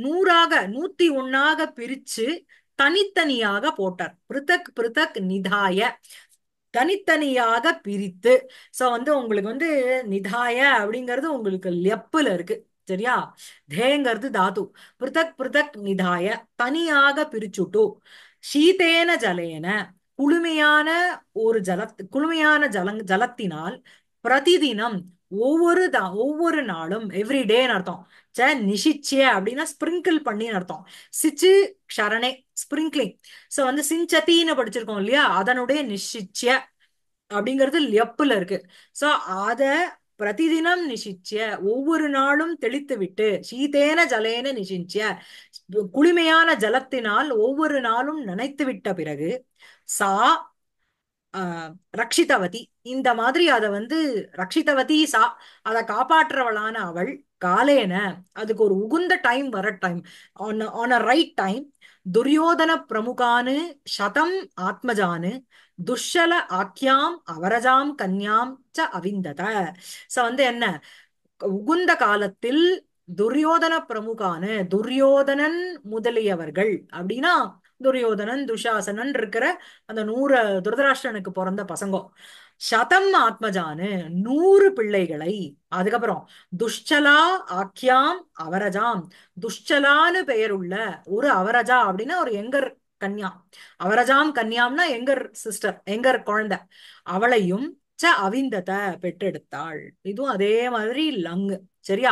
நூறாக நூத்தி ஒன்னாக பிரிச்சு தனித்தனியாக போட்டார் பிருத்தக் பிருத்தக் நிதாய தனித்தனியாக பிரித்து சோ வந்து உங்களுக்கு வந்து நிதாய அப்படிங்கிறது உங்களுக்கு லெப்புல இருக்கு சரியா தேங்கிறது தாத்து பிருத்தக் பிருத்தக் நிதாய தனியாக பிரிச்சுட்டு சீதேன ஜலேன குளுமையான ஒரு ஜலத் குளுமையான ஜலங் ஜலத்தினால் பிரதிதினம் ஒவ்வொரு த ஒவ்வொரு நாளும் எவ்ரிடேன்னு அர்த்தம் ச நிஷிச்சே அப்படின்னா ஸ்ப்ரிங்கிள் பண்ணின்னு அர்த்தம் சிச்சு ஷரணே ஸ்ப்ரிங்க்ளிங் ஸோ வந்து சிஞ்சத்தின்னு படிச்சிருக்கோம் இல்லையா அதனுடைய நிஷிச்ச அப்படிங்கிறது லெப்புல இருக்கு ஸோ அத பிரதிதினம் நிசிச்சிய ஒவ்வொரு நாளும் தெளித்து விட்டு சீதேன ஜலேன நிசிச்சிய குளிமையான ஜலத்தினால் ஒவ்வொரு நாளும் நினைத்து விட்ட பிறகு சா ரக்ஷிதவதி இந்த மாதிரி அதை வந்து ரக்ஷிதவதி சா அதை காப்பாற்றுறவளான அவள் காலேன அதுக்கு ஒரு உகுந்த டைம் வர time on on a right time Duryodhana பிரமுகானு சதம் ஆத்மஜானு துஷல ஆக்கியாம் அவரஜாம் கன்யாம் ச அவிந்தத சோ வந்து என்ன உகுந்த காலத்தில் துரியோதன பிரமுகானு துரியோதனன் முதலியவர்கள் அப்படின்னா துரியோதனன் துஷாசனன் இருக்கிற அந்த நூறு துரதராஷ்டனுக்கு பிறந்த பசங்க சதம் ஆத்மஜானு நூறு பிள்ளைகளை அதுக்கப்புறம் துஷ்சலா ஆக்கியாம் அவரஜாம் துஷ்சலான்னு பெயருள்ள ஒரு அவரஜா அப்படின்னா ஒரு எங்கர் கன்யா அவரஜாம் கன்யாம்னா எங்கர் சிஸ்டர் எங்கர் குழந்தை அவளையும் ச அவிந்தத்தை பெற்றெடுத்தாள் இதுவும் அதே மாதிரி லங்கு சரியா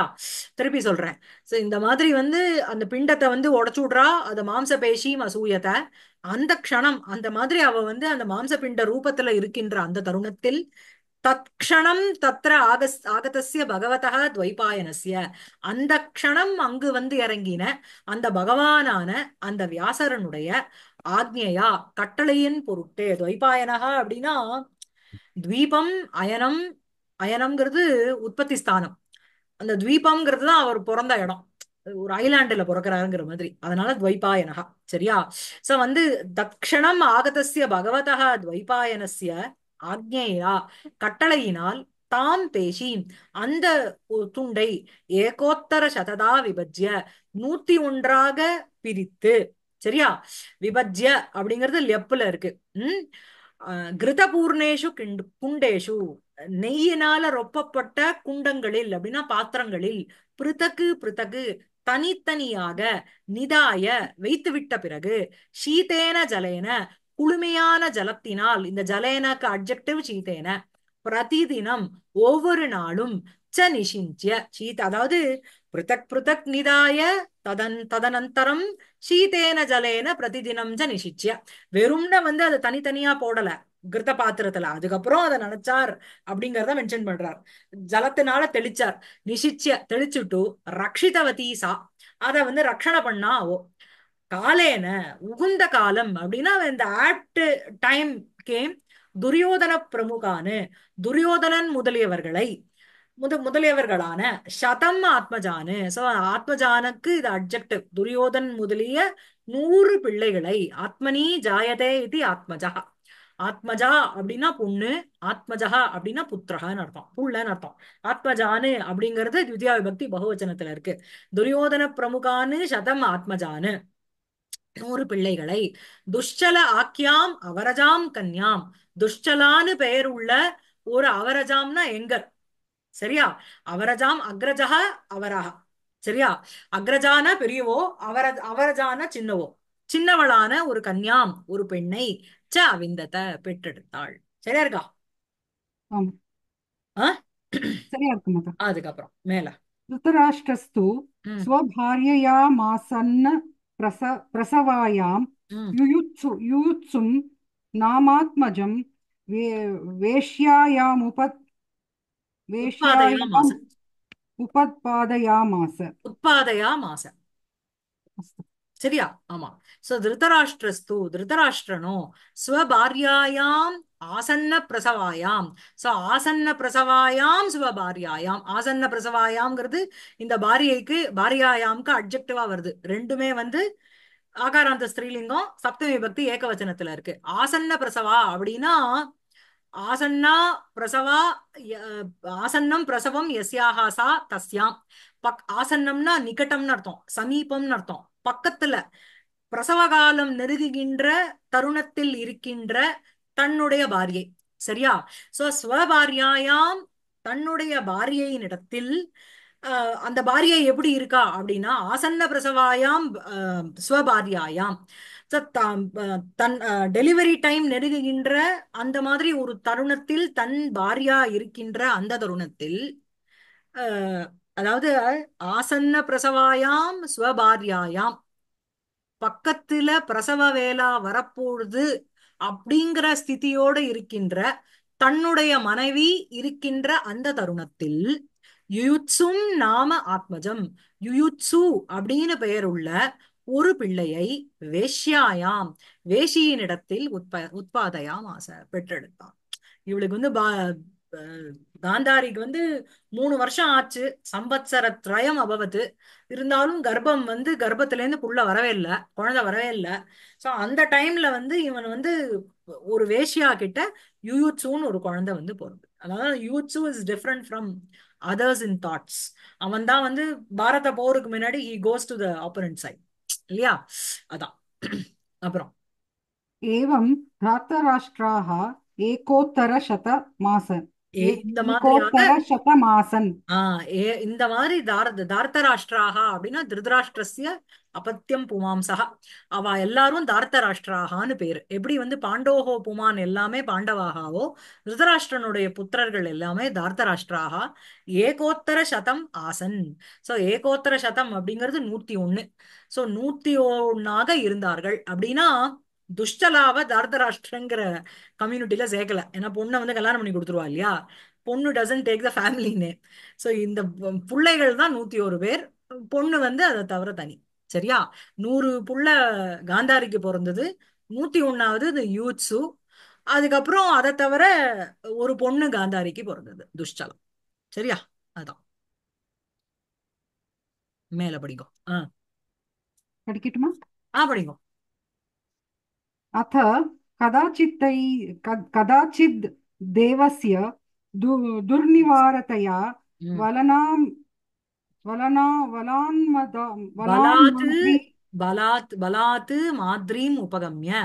திருப்பி சொல்றேன் சோ இந்த மாதிரி வந்து அந்த பிண்டத்தை வந்து உடச்சு விடுறா அந்த மாம்ச பேசி மசூயத்தை அந்த க்ஷணம் அந்த மாதிரி அவ வந்து அந்த மாம்ச பிண்ட ரூபத்துல இருக்கின்ற அந்த தருணத்தில் தத்க்ஷணம் தத்ர ஆகஸ் ஆகதசிய பகவதா துவைபாயனசிய அந்த க்ஷணம் அங்கு வந்து இறங்கின அந்த பகவானான அந்த வியாசரனுடைய ஆக்ஞையா கட்டளையின் பொருட்டு துவைபாயனகா அப்படின்னா துவீபம் அயனம் அயனம்ங்கிறது உற்பத்தி ஸ்தானம் அந்த துவீபம்ங்கிறது தான் அவர் பிறந்த இடம் ஒரு ஐலாண்டுல பிறக்கிறாருங்கிற மாதிரி அதனால துவைபாயனகா சரியா சோ வந்து தக்ஷணம் ஆகதசிய பகவதா துவைபாயனசிய ஆக்னேயா கட்டளையினால் தாம் பேசி அந்த துண்டை ஏகோத்தர சததா விபஜ்ய நூத்தி ஒன்றாக பிரித்து சரியா விபஜ்ய அப்படிங்கிறது லெப்புல இருக்கு உம் கிருதபூர்ணேஷு கிண்டு குண்டேஷு நெய்யினால ரொப்பப்பட்ட குண்டங்களில் அப்படின்னா பாத்திரங்களில் பிருத்தகு பிருத்தகு தனித்தனியாக நிதாய வைத்துவிட்ட பிறகு சீதேன ஜலேன குளுமையான ஜலத்தினால் இந்த ஜலேனக்கு அட்ஜெக்டிவ் சீதேன பிரதிதினம் ஒவ்வொரு நாளும் ச நிஷிஞ்சிய சீத் அதாவது பிருத்தக் பிருத்தக் நிதாய ததன் ததனந்தரம் சீதேன ஜலேன பிரதிதினம் ச நிஷிச்சிய வெறும்ன வந்து அதை தனித்தனியா போடலை கிருத்த பாத்திரத்துல அதுக்கப்புறம் அதை நினைச்சார் அப்படிங்கறத மென்ஷன் பண்றார் ஜலத்தினால தெளிச்சார் நிஷிச்ச தெளிச்சுட்டு ரக்ஷிதவதீசா அதை வந்து ரக்ஷணை பண்ணா ஓ காலேன உகுந்த காலம் அப்படின்னா இந்த ஆப்ட் டைம் கேம் துரியோதன பிரமுகானு துரியோதனன் முதலியவர்களை முத முதலியவர்களான சதம் ஆத்மஜானு சோ ஆத்மஜானுக்கு இது அப்ஜெக்டிவ் துரியோதன் முதலிய நூறு பிள்ளைகளை ஆத்மனி ஜாயதே இது ஆத்மஜா ஆத்மஜா அப்படின்னா பொண்ணு ஆத்மஜா அப்படின்னா புத்திரகான்னு அர்த்தம் புள்ளன்னு அர்த்தம் ஆத்மஜானு அப்படிங்கிறது தித்யா விபக்தி பகுவச்சனத்துல இருக்கு துரியோதன பிரமுகான்னு சதம் ஆத்மஜானு நூறு பிள்ளைகளை துஷ்சல ஆக்கியாம் அவரஜாம் கன்யாம் துஷ்சலான்னு பெயர் உள்ள ஒரு அவரஜாம்னா எங்கர் சரியா அவரஜாம் அக்ரஜா அவரஹா சரியா அக்ரஜான பெரியவோ அவர அவரஜான சின்னவோ சின்னவளான ஒரு கன்யாம் ஒரு பெண்ணை ச அவிந்தத்தை பெற்றெடுத்தாள் சரியா இருக்கா சரியா இருக்கு அதுக்கப்புறம் மேல ధృతరాష్ట్రస్తు స్వభార్యయామాసన్న ప్రస ప్రసవాయాం యుయుత్సు యుయుత్సుం నామాత్మజం వేష్యాయాముప వేష్యాయాం ఉపాదయామాస ఉత్పాదయామాస சரியா ஆமா சோ திருதராஷ்டிரஸ்து திருதராஷ்டிரனும் ஸ்வபாரியாயாம் ஆசன்ன பிரசவாயாம் சோ ஆசன்ன பிரசவாயாம் சுவபாரியாயாம் ஆசன்ன பிரசவாயாம்ங்கிறது இந்த பாரியைக்கு பாரியாயாம்க்கு அப்ஜெக்டிவா வருது ரெண்டுமே வந்து ஆகாராந்த ஸ்ரீலிங்கம் சப்தமி பக்தி ஏகவச்சனத்துல இருக்கு ஆசன்ன பிரசவா அப்படின்னா ஆசன்னா பிரசவா ஆசன்னம் பிரசவம் எஸ்யாஹா தஸ்யாம் பக் ஆசன்னம்னா நிகட்டம்னு அர்த்தம் சமீபம்னு அர்த்தம் பக்கத்துல பிரசவகாலம் நெருங்குகின்ற தருணத்தில் இருக்கின்ற தன்னுடைய பாரியை சரியா சோ ஸ்வபாரியாயாம் தன்னுடைய பாரியையின் இடத்தில் அந்த பாரியை எப்படி இருக்கா அப்படின்னா ஆசன்ன பிரசவாயாம் ஸ்வபாரியாயாம் தன் டெலிவரி டைம் நெருங்குகின்ற அந்த மாதிரி ஒரு தருணத்தில் தன் பாரியா இருக்கின்ற அந்த தருணத்தில் அதாவது ஆசன்ன பிரசவாயாம் ஸ்வபாரியாயாம் பக்கத்துல பிரசவ வேலா வரப்பொழுது அப்படிங்கிற ஸ்திதியோடு இருக்கின்ற தன்னுடைய மனைவி இருக்கின்ற அந்த தருணத்தில் யுயுட்சும் நாம ஆத்மஜம் யுயுட்சு அப்படின்னு பெயருள்ள ஒரு பிள்ளையை வேஷ்யாயாம் வேஷியினிடத்தில் உற்ப உற்பாதையாம் ஆசை பெற்றெடுத்தான் இவளுக்கு வந்து காந்தாரிக்கு வந்து மூணு வருஷம் ஆச்சு சம்பத்சர திரயம் அபவத்து இருந்தாலும் கர்ப்பம் வந்து கர்ப்பத்திலேருந்து புள்ள வரவே இல்லை குழந்தை வரவே இல்லை ஸோ அந்த டைம்ல வந்து இவன் வந்து ஒரு வேஷியா கிட்ட யூயூச்சுன்னு ஒரு குழந்தை வந்து போறது அதாவது which is different from others in thoughts அவன் தான் வந்து பாரத போருக்கு முன்னாடி he goes to the apparent side இல்லையா அதான் அப்புறம் ஏவம் தாத்தராஷ்டிராக ஏகோத்தர சத மாச இந்த மாதிரியான இந்த மாதிரி தாரத தார்த்தராஷ்டிராகா அப்படின்னா திருதராஷ்டிரஸ்ய அபத்தியம் புமாம்சகா அவ எல்லாரும் தார்த்தராஷ்டிராகான்னு பேரு எப்படி வந்து பாண்டோகோ புமான் எல்லாமே பாண்டவாகாவோ திருதராஷ்டிரனுடைய புத்திரர்கள் எல்லாமே தார்த்தராஷ்டிராகா ஏகோத்தர சதம் ஆசன் சோ ஏகோத்தர சதம் அப்படிங்கிறது நூத்தி ஒன்னு சோ நூத்தி ஒன்னாக இருந்தார்கள் அப்படின்னா துஷ்டலாவ தார்தராஷ்டிரங்கிற கம்யூனிட்டியில சேர்க்கல ஏன்னா பொண்ணை வந்து கல்யாணம் பண்ணி கொடுத்துருவா இல்லையா பொண்ணு doesn't take the family name so இந்த பிள்ளைகள் தான் நூத்தி ஒரு பேர் பொண்ணு வந்து அதை தவிர தனி சரியா நூறு புள்ள காந்தாரிக்கு பிறந்தது நூத்தி ஒன்னாவது இந்த யூத்ஸு அதுக்கப்புறம் அதை தவிர ஒரு பொண்ணு காந்தாரிக்கு பிறந்தது துஷ்டலம் சரியா அதான் மேல படிக்கும் ஆ படிக்கட்டுமா ஆ படிக்கும் अथ कदाचित्तै कदाचित् देवस्य दु दुर्निवारतया वलनां वलना वलान् बलात् बलात् बलात् माद्रीम् उपगम्य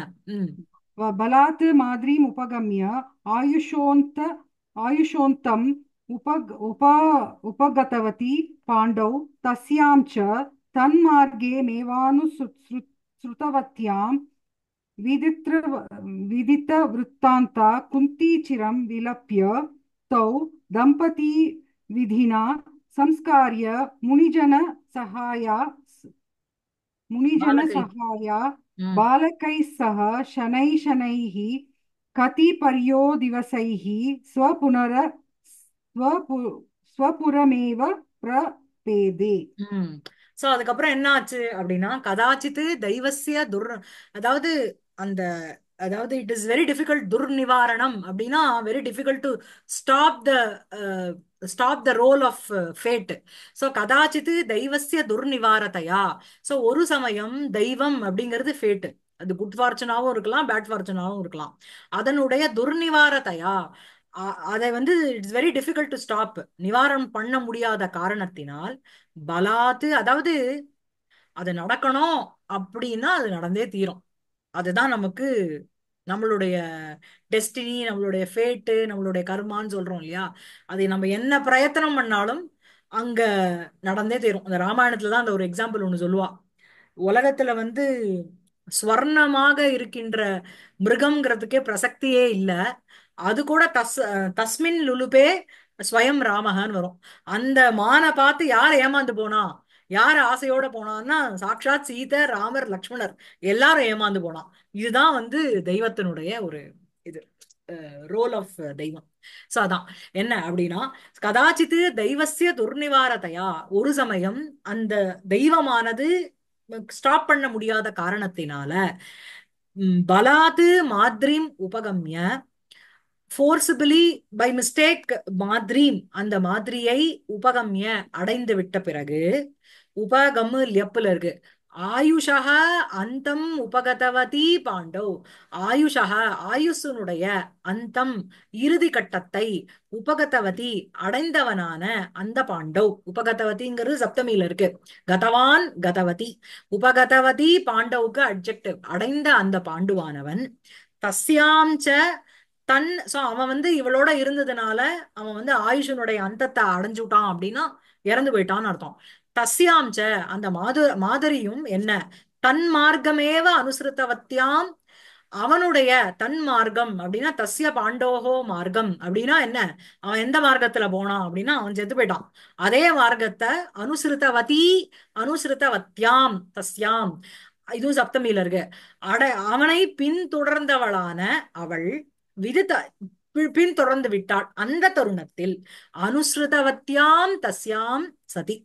बलात् माद्रीम् उपगम्य आयुषोन्त आयुषोन्तम् उप उप उपगतवती पाण्डौ तस्यां च तन्मार्गे मेवानुसृ श्रुतवत्यां विदितृ विदितवृत्तान्ता कुन्तीचिरं विलप्य तौ दम्पती विधिना संस्कार्य मुनिजनसहाया मुनिजनसहाया बालकैः सह शनैः शनैः कतिपर्यो दिवसैः स्वपुनर स्वपु स्वपुरमेव பிரபேதே சோ அதுக்கப்புறம் என்ன ஆச்சு அப்படின்னா கதாச்சித்து தெய்வசிய துர் அதாவது அந்த அதாவது இட் இஸ் வெரி டிஃபிகல்ட் துர்நிவாரணம் அப்படின்னா very difficult to stop the stop the role of fate so கதாச்சித்து தெய்வசிய துர்நிவாரத்தையா ஸோ ஒரு சமயம் தெய்வம் அப்படிங்கிறது ஃபேட்டு அது குட் ஃபார்ச்சுனாவும் இருக்கலாம் பேட் ஃபார்ச்சுனாவும் இருக்கலாம் அதனுடைய துர்நிவாரத்தையா அதை வந்து it's very difficult to stop நிவாரணம் பண்ண முடியாத காரணத்தினால் பலாத்து அதாவது அது நடக்கணும் அப்படின்னா அது நடந்தே தீரும் அதுதான் நமக்கு நம்மளுடைய டெஸ்டினி நம்மளுடைய ஃபேட்டு நம்மளுடைய கர்மான்னு சொல்றோம் இல்லையா அதை நம்ம என்ன பிரயத்தனம் பண்ணாலும் அங்க நடந்தே தெரியும் அந்த ராமாயணத்துல தான் அந்த ஒரு எக்ஸாம்பிள் ஒன்று சொல்லுவா உலகத்துல வந்து ஸ்வர்ணமாக இருக்கின்ற மிருகம்ங்கிறதுக்கே பிரசக்தியே இல்லை அது கூட தஸ் தஸ்மின் லுலுபே ஸ்வயம் ராமகன்னு வரும் அந்த மானை பார்த்து யார் ஏமாந்து போனா யார் ஆசையோட போனான்னா சாட்சாத் சீதை ராமர் லக்ஷ்மணர் எல்லாரும் ஏமாந்து போனான் இதுதான் வந்து தெய்வத்தினுடைய ஒரு இது ரோல் ஆஃப் தெய்வம் சோ அதான் என்ன அப்படின்னா கதாச்சித்து தெய்வசிய துர்நிவாரத்தையா ஒரு சமயம் அந்த தெய்வமானது ஸ்டாப் பண்ண முடியாத காரணத்தினால பலாது மாத்ரீம் உபகம்ய ஃபோர்சிபிளி பை மிஸ்டேக் மாத்ரீம் அந்த மாதிரியை உபகம்ய அடைந்து விட்ட பிறகு உபகம் லியப்புல இருக்கு ஆயுஷா அந்தம் உபகதவதி பாண்டவ் ஆயுஷா ஆயுஷனுடைய அந்தம் இறுதி கட்டத்தை உபகதவதி அடைந்தவனான அந்த பாண்டவ் உபகதவதிங்கிறது சப்தமியில இருக்கு கதவான் கதவதி உபகதவதி பாண்டவுக்கு அப்ஜெக்டிவ் அடைந்த அந்த பாண்டுவானவன் தஸ்யாம் ச தன் சோ அவன் வந்து இவளோட இருந்ததுனால அவன் வந்து ஆயுஷனுடைய அந்தத்தை அடைஞ்சுட்டான் அப்படின்னா இறந்து போயிட்டான்னு அர்த்தம் தஸ்யாம் ச அந்த மாது மாதிரியும் என்ன தன் மார்க்கமேவ அனுசிருத்தவத்தியாம் அவனுடைய தன் மார்க்கம் அப்படின்னா தஸ்ய பாண்டோகோ மார்க்கம் அப்படின்னா என்ன அவன் எந்த மார்க்கத்துல போனான் அப்படின்னா அவன் செத்து போயிட்டான் அதே மார்க்கத்தை அனுசிருத்தவதி அனுசிருத்தவத்தியாம் தஸ்யாம் இதுவும் சப்தமியில இருக்கு அட அவனை பின்தொடர்ந்தவளான அவள் விதித்த பின்தொடர்ந்து விட்டாள் அந்த தருணத்தில் அனுசிருதவத்தியாம் தஸ்யாம் சதி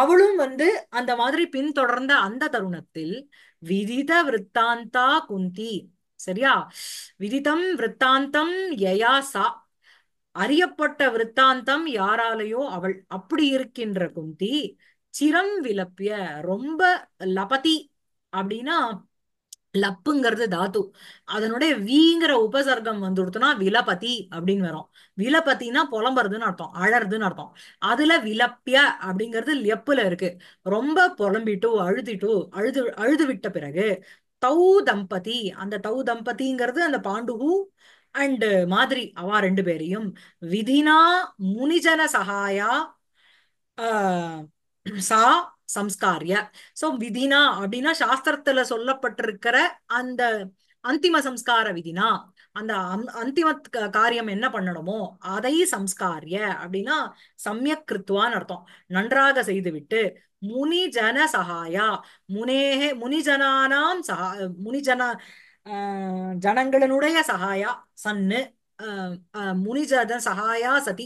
அவளும் வந்து அந்த மாதிரி பின்தொடர்ந்த அந்த தருணத்தில் விதித விற்தாந்தா குந்தி சரியா விதிதம் விற்தாந்தம் யயா சா அறியப்பட்ட விற்தாந்தம் யாராலையோ அவள் அப்படி இருக்கின்ற குந்தி சிரம் விலப்பிய ரொம்ப லபதி அப்படின்னா லப்புங்கிறது தாத்து அதனுடைய வீங்கிற உபசர்க்கம் கொடுத்தோம்னா விலபதி அப்படின்னு வரும் விலபத்தின்னா புலம்புறதுன்னு அர்த்தம் அழறதுன்னு அர்த்தம் அதுல விலப்பிய அப்படிங்கிறது லெப்புல இருக்கு ரொம்ப புலம்பிட்டு அழுதிட்டு அழுது அழுது விட்ட பிறகு தௌ தம்பதி அந்த தௌ தம்பதிங்கிறது அந்த பாண்டுகு அண்டு மாதிரி அவா ரெண்டு பேரையும் விதினா முனிஜன சகாயா சா சம்ஸ்காரிய சோ விதினா அப்படின்னா சாஸ்திரத்துல சொல்லப்பட்டிருக்கிற அந்த அந்திம சம்ஸ்கார விதினா அந்த அந்திம காரியம் என்ன பண்ணணுமோ அதை சம்ஸ்காரிய அப்படின்னா சமயக் கிருத்துவான்னு அர்த்தம் நன்றாக செய்துவிட்டு முனி ஜன சகாயா முனேகே முனிஜனானாம் சகா முனிஜன ஜனங்களினுடைய சகாயா சன்னு முனிஜன சகாயா சதி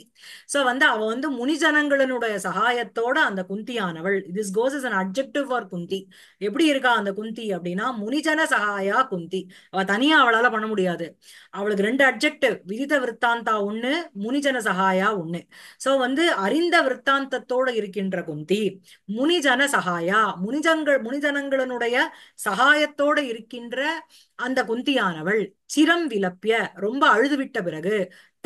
சோ வந்து அவ வந்து முனிஜனங்களுடைய சகாயத்தோட அந்த குந்தியானவள் this goes is an objective for Kunti எப்படி இருக்கா அந்த குந்தி அப்படின்னா முனிஜன சகாயா குந்தி அவ தனியா அவளால பண்ண முடியாது அவளுக்கு ரெண்டு அப்ஜெக்டிவ் விதித விற்த்தாந்தா ஒண்ணு முனிஜன சகாயா ஒண்ணு சோ வந்து அறிந்த விற்த்தாந்தத்தோட இருக்கின்ற குந்தி முனிஜன சகாயா முனிஜங்கள் முனிஜனங்களுடைய சகாயத்தோட இருக்கின்ற அந்த குந்தியானவள் சிரம் விலப்பிய ரொம்ப அழுதுவிட்ட பிறகு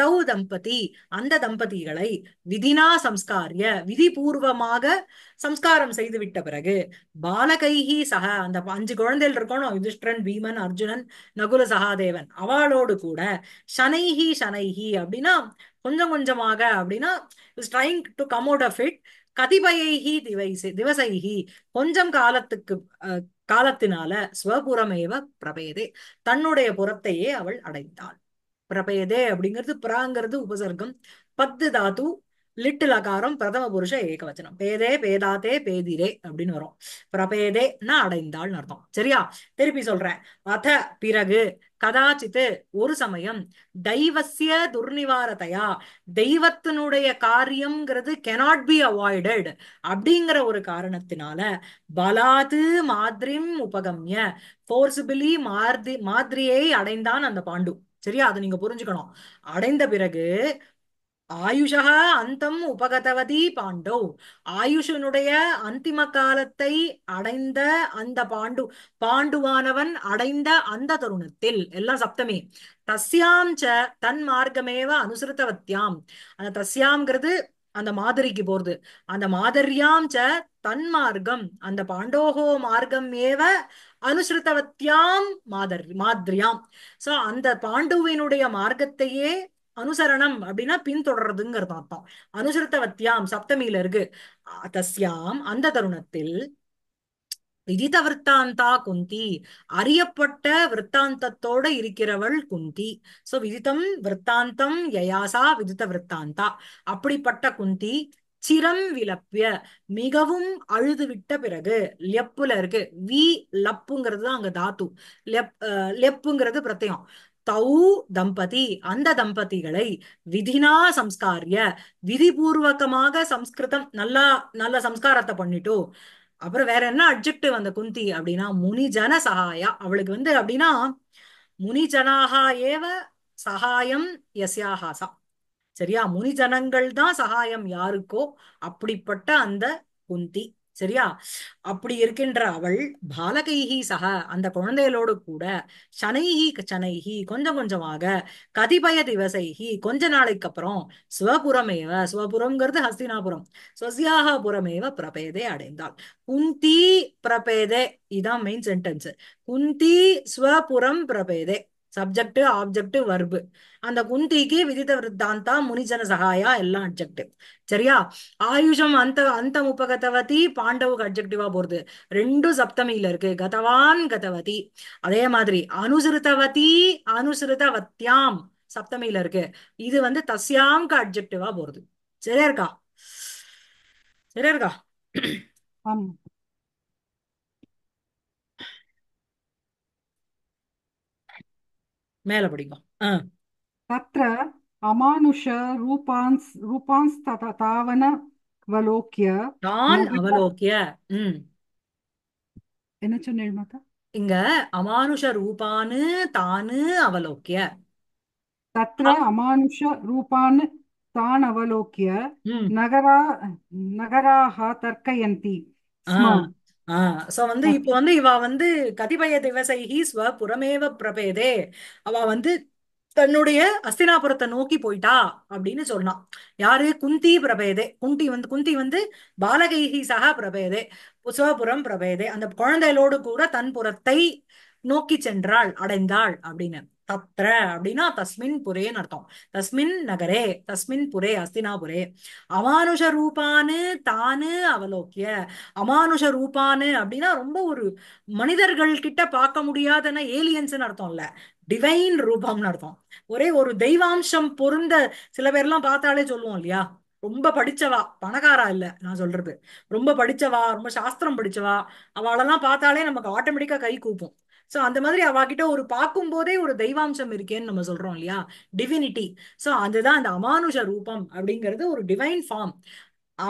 தௌ தம்பதி அந்த தம்பதிகளை விதினா சம்ஸ்காரிய விதிபூர்வமாக சம்ஸ்காரம் செய்து விட்ட பிறகு பாலகைகி சக அந்த அஞ்சு குழந்தைகள் இருக்கணும் யுதிஷ்டன் பீமன் அர்ஜுனன் நகுல சகாதேவன் அவளோடு கூட ஷனைஹி ஷனைஹி அப்படின்னா கொஞ்சம் கொஞ்சமாக அப்படின்னா is trying to come out of it கதிபயைஹி திவைசை திவசைஹி கொஞ்சம் காலத்துக்கு காலத்தினால ஸ்வபுரமேவ பிரபேதே தன்னுடைய புறத்தையே அவள் அடைந்தாள் பிரபேதே அப்படிங்கிறது பிராங்கிறது உபசர்க்கம் பத்து தாத்து லிட்டில் அகாரம் பிரதம புருஷ ஏகவச்சனம் பேதே பேதாத்தே பேதிரே அப்படின்னு வரும் பிரபேதே நான் அடைந்தாள்னு அர்த்தம் சரியா திருப்பி சொல்றேன் அத பிறகு கதாச்சித்து ஒரு சமயம் தெய்வசிய துர்நிவாரதையா தெய்வத்தினுடைய காரியம்ங்கிறது கெனாட் பி அவாய்டட் அப்படிங்கிற ஒரு காரணத்தினால பலாது மாதிரி உபகம்ய போர்சிபிலி மாதிரி மாதிரியை அடைந்தான் அந்த பாண்டு சரியா அதை நீங்க புரிஞ்சுக்கணும் அடைந்த பிறகு ஆயுஷா அந்தம் உபகதவதி பாண்டவ் ஆயுஷனுடைய அந்திம காலத்தை அடைந்த அந்த பாண்டு பாண்டுவானவன் அடைந்த அந்த தருணத்தில் எல்லாம் சப்தமே தஸ்யாம் ச தன் மார்க்கமேவ அனுசரித்தவத்தியாம் அந்த தஸ்யாம்ங்கிறது அந்த மாதிரிக்கு போறது அந்த மாதிரியாம் ச தன் மார்க்கம் அந்த பாண்டோகோ மார்க்கம் ஏவ அனுசரித்தவத்தியாம் மாதர் மாதிரியாம் சோ அந்த பாண்டுவினுடைய மார்க்கத்தையே அனுசரணம் அப்படின்னா பின்தொடர்றதுங்கிறது அர்த்தம் அனுசரித்தவத்தியாம் சப்தமியில இருக்கு தஸ்யாம் அந்த தருணத்தில் விதித்த விற்த்தாந்தா குந்தி அறியப்பட்ட விற்த்தாந்தத்தோட இருக்கிறவள் குந்தி சோ விதித்தம் விற்த்தாந்தம் யயாசா விதித்த விற்த்தாந்தா அப்படிப்பட்ட குந்தி சிரம் விலப்பிய மிகவும் அழுது விட்ட பிறகு லெப்புல இருக்கு வி லப்புங்கிறது தான் அங்க தாத்து லெப் லெப்புங்கிறது பிரத்தியம் தௌ தம்பதி அந்த தம்பதிகளை விதினா சம்ஸ்காரிய விதிபூர்வகமாக சம்ஸ்கிருதம் நல்லா நல்ல சம்ஸ்காரத்தை பண்ணிட்டோ அப்புறம் வேற என்ன அப்ஜெக்டிவ் அந்த குந்தி அப்படின்னா முனிஜன சகாயா அவளுக்கு வந்து அப்படின்னா முனிஜனாக ஏவ சகாயம் யஸ்யாஹாசா சரியா முனிஜனங்கள் தான் சகாயம் யாருக்கோ அப்படிப்பட்ட அந்த குந்தி சரியா அப்படி இருக்கின்ற அவள் பாலகைஹி சக அந்த குழந்தைகளோடு கூட சனைஹி சனைஹி கொஞ்சம் கொஞ்சமாக கதிபய திவசைஹி கொஞ்ச நாளைக்கு அப்புறம் சிவபுரமேவ சிவபுரம்ங்கிறது ஹஸ்தினாபுரம் சொசியாக புறமேவ பிரபேதே அடைந்தாள் குந்தி பிரபேதே இதான் மெயின் சென்டென்ஸ் குந்தி ஸ்வபுரம் பிரபேதே சப்ஜெக்ட் ஆப்ஜெக்ட் வர்பு அந்த குந்திக்கு விதித விருத்தாந்தா முனிஜன சகாயா எல்லாம் அப்ஜெக்ட் சரியா ஆயுஷம் அந்த அந்த உபகதவதி பாண்டவுக்கு அப்ஜெக்டிவா போறது ரெண்டும் சப்தமியில இருக்கு கதவான் கதவதி அதே மாதிரி அனுசிருத்தவதி அனுசிருத்தவத்யாம் சப்தமியில இருக்கு இது வந்து தஸ்யாம்க்கு அப்ஜெக்டிவா போறது சரியா இருக்கா சரியா இருக்கா ஆமா மேல படிங்க ஆ तत्र अमानुष रूपांस् रूपांस्तथा तावन அவலோக்கிய நான் அவலோக்கிய என்ன சொன்னேள் மாதா இங்க அமானுஷ ரூபானு தானு அவலோக்கிய तत्र அ- अमानुष रूपान् तान् अवलोक्य ம் नगरा नगराः तर्कयन्ति ஆ ஆஹ் சோ வந்து இப்போ வந்து இவ வந்து கதிபய திவசைஹி ஸ்வ புறமேவ பிரபேதே அவ வந்து தன்னுடைய அஸ்தினாபுரத்தை நோக்கி போயிட்டா அப்படின்னு சொன்னான் யாரு குந்தி பிரபேதே குந்தி வந்து குந்தி வந்து பாலகைஹி சக பிரபேதே ஸ்வபுரம் பிரபேதே அந்த குழந்தைகளோடு கூட தன் புறத்தை நோக்கி சென்றாள் அடைந்தாள் அப்படின்னு தத்ர அப்படின்னா தஸ்மின் புரேன்னு அர்த்தம் தஸ்மின் நகரே தஸ்மின் புரே அஸ்தினாபுரே அமானுஷ ரூபானு தானு அவலோக்கிய அமானுஷ ரூபானு அப்படின்னா ரொம்ப ஒரு மனிதர்கள் கிட்ட பார்க்க முடியாதன ஏலியன்ஸ் அர்த்தம் இல்ல டிவைன் ரூபம்னு அர்த்தம் ஒரே ஒரு தெய்வாம்சம் பொருந்த சில பேர்லாம் பார்த்தாலே சொல்லுவோம் இல்லையா ரொம்ப படிச்சவா பணக்காரா இல்ல நான் சொல்றது ரொம்ப படிச்சவா ரொம்ப சாஸ்திரம் படிச்சவா அவளெல்லாம் பார்த்தாலே நமக்கு ஆட்டோமேட்டிக்கா கை கூப்போம் சோ அந்த மாதிரி அவகிட்ட ஒரு பார்க்கும் போதே ஒரு தெய்வாம்சம் இருக்கேன்னு நம்ம சொல்றோம் இல்லையா டிவினிட்டி சோ அதுதான் அந்த அமானுஷ ரூபம் அப்படிங்கிறது ஒரு டிவைன் ஃபார்ம்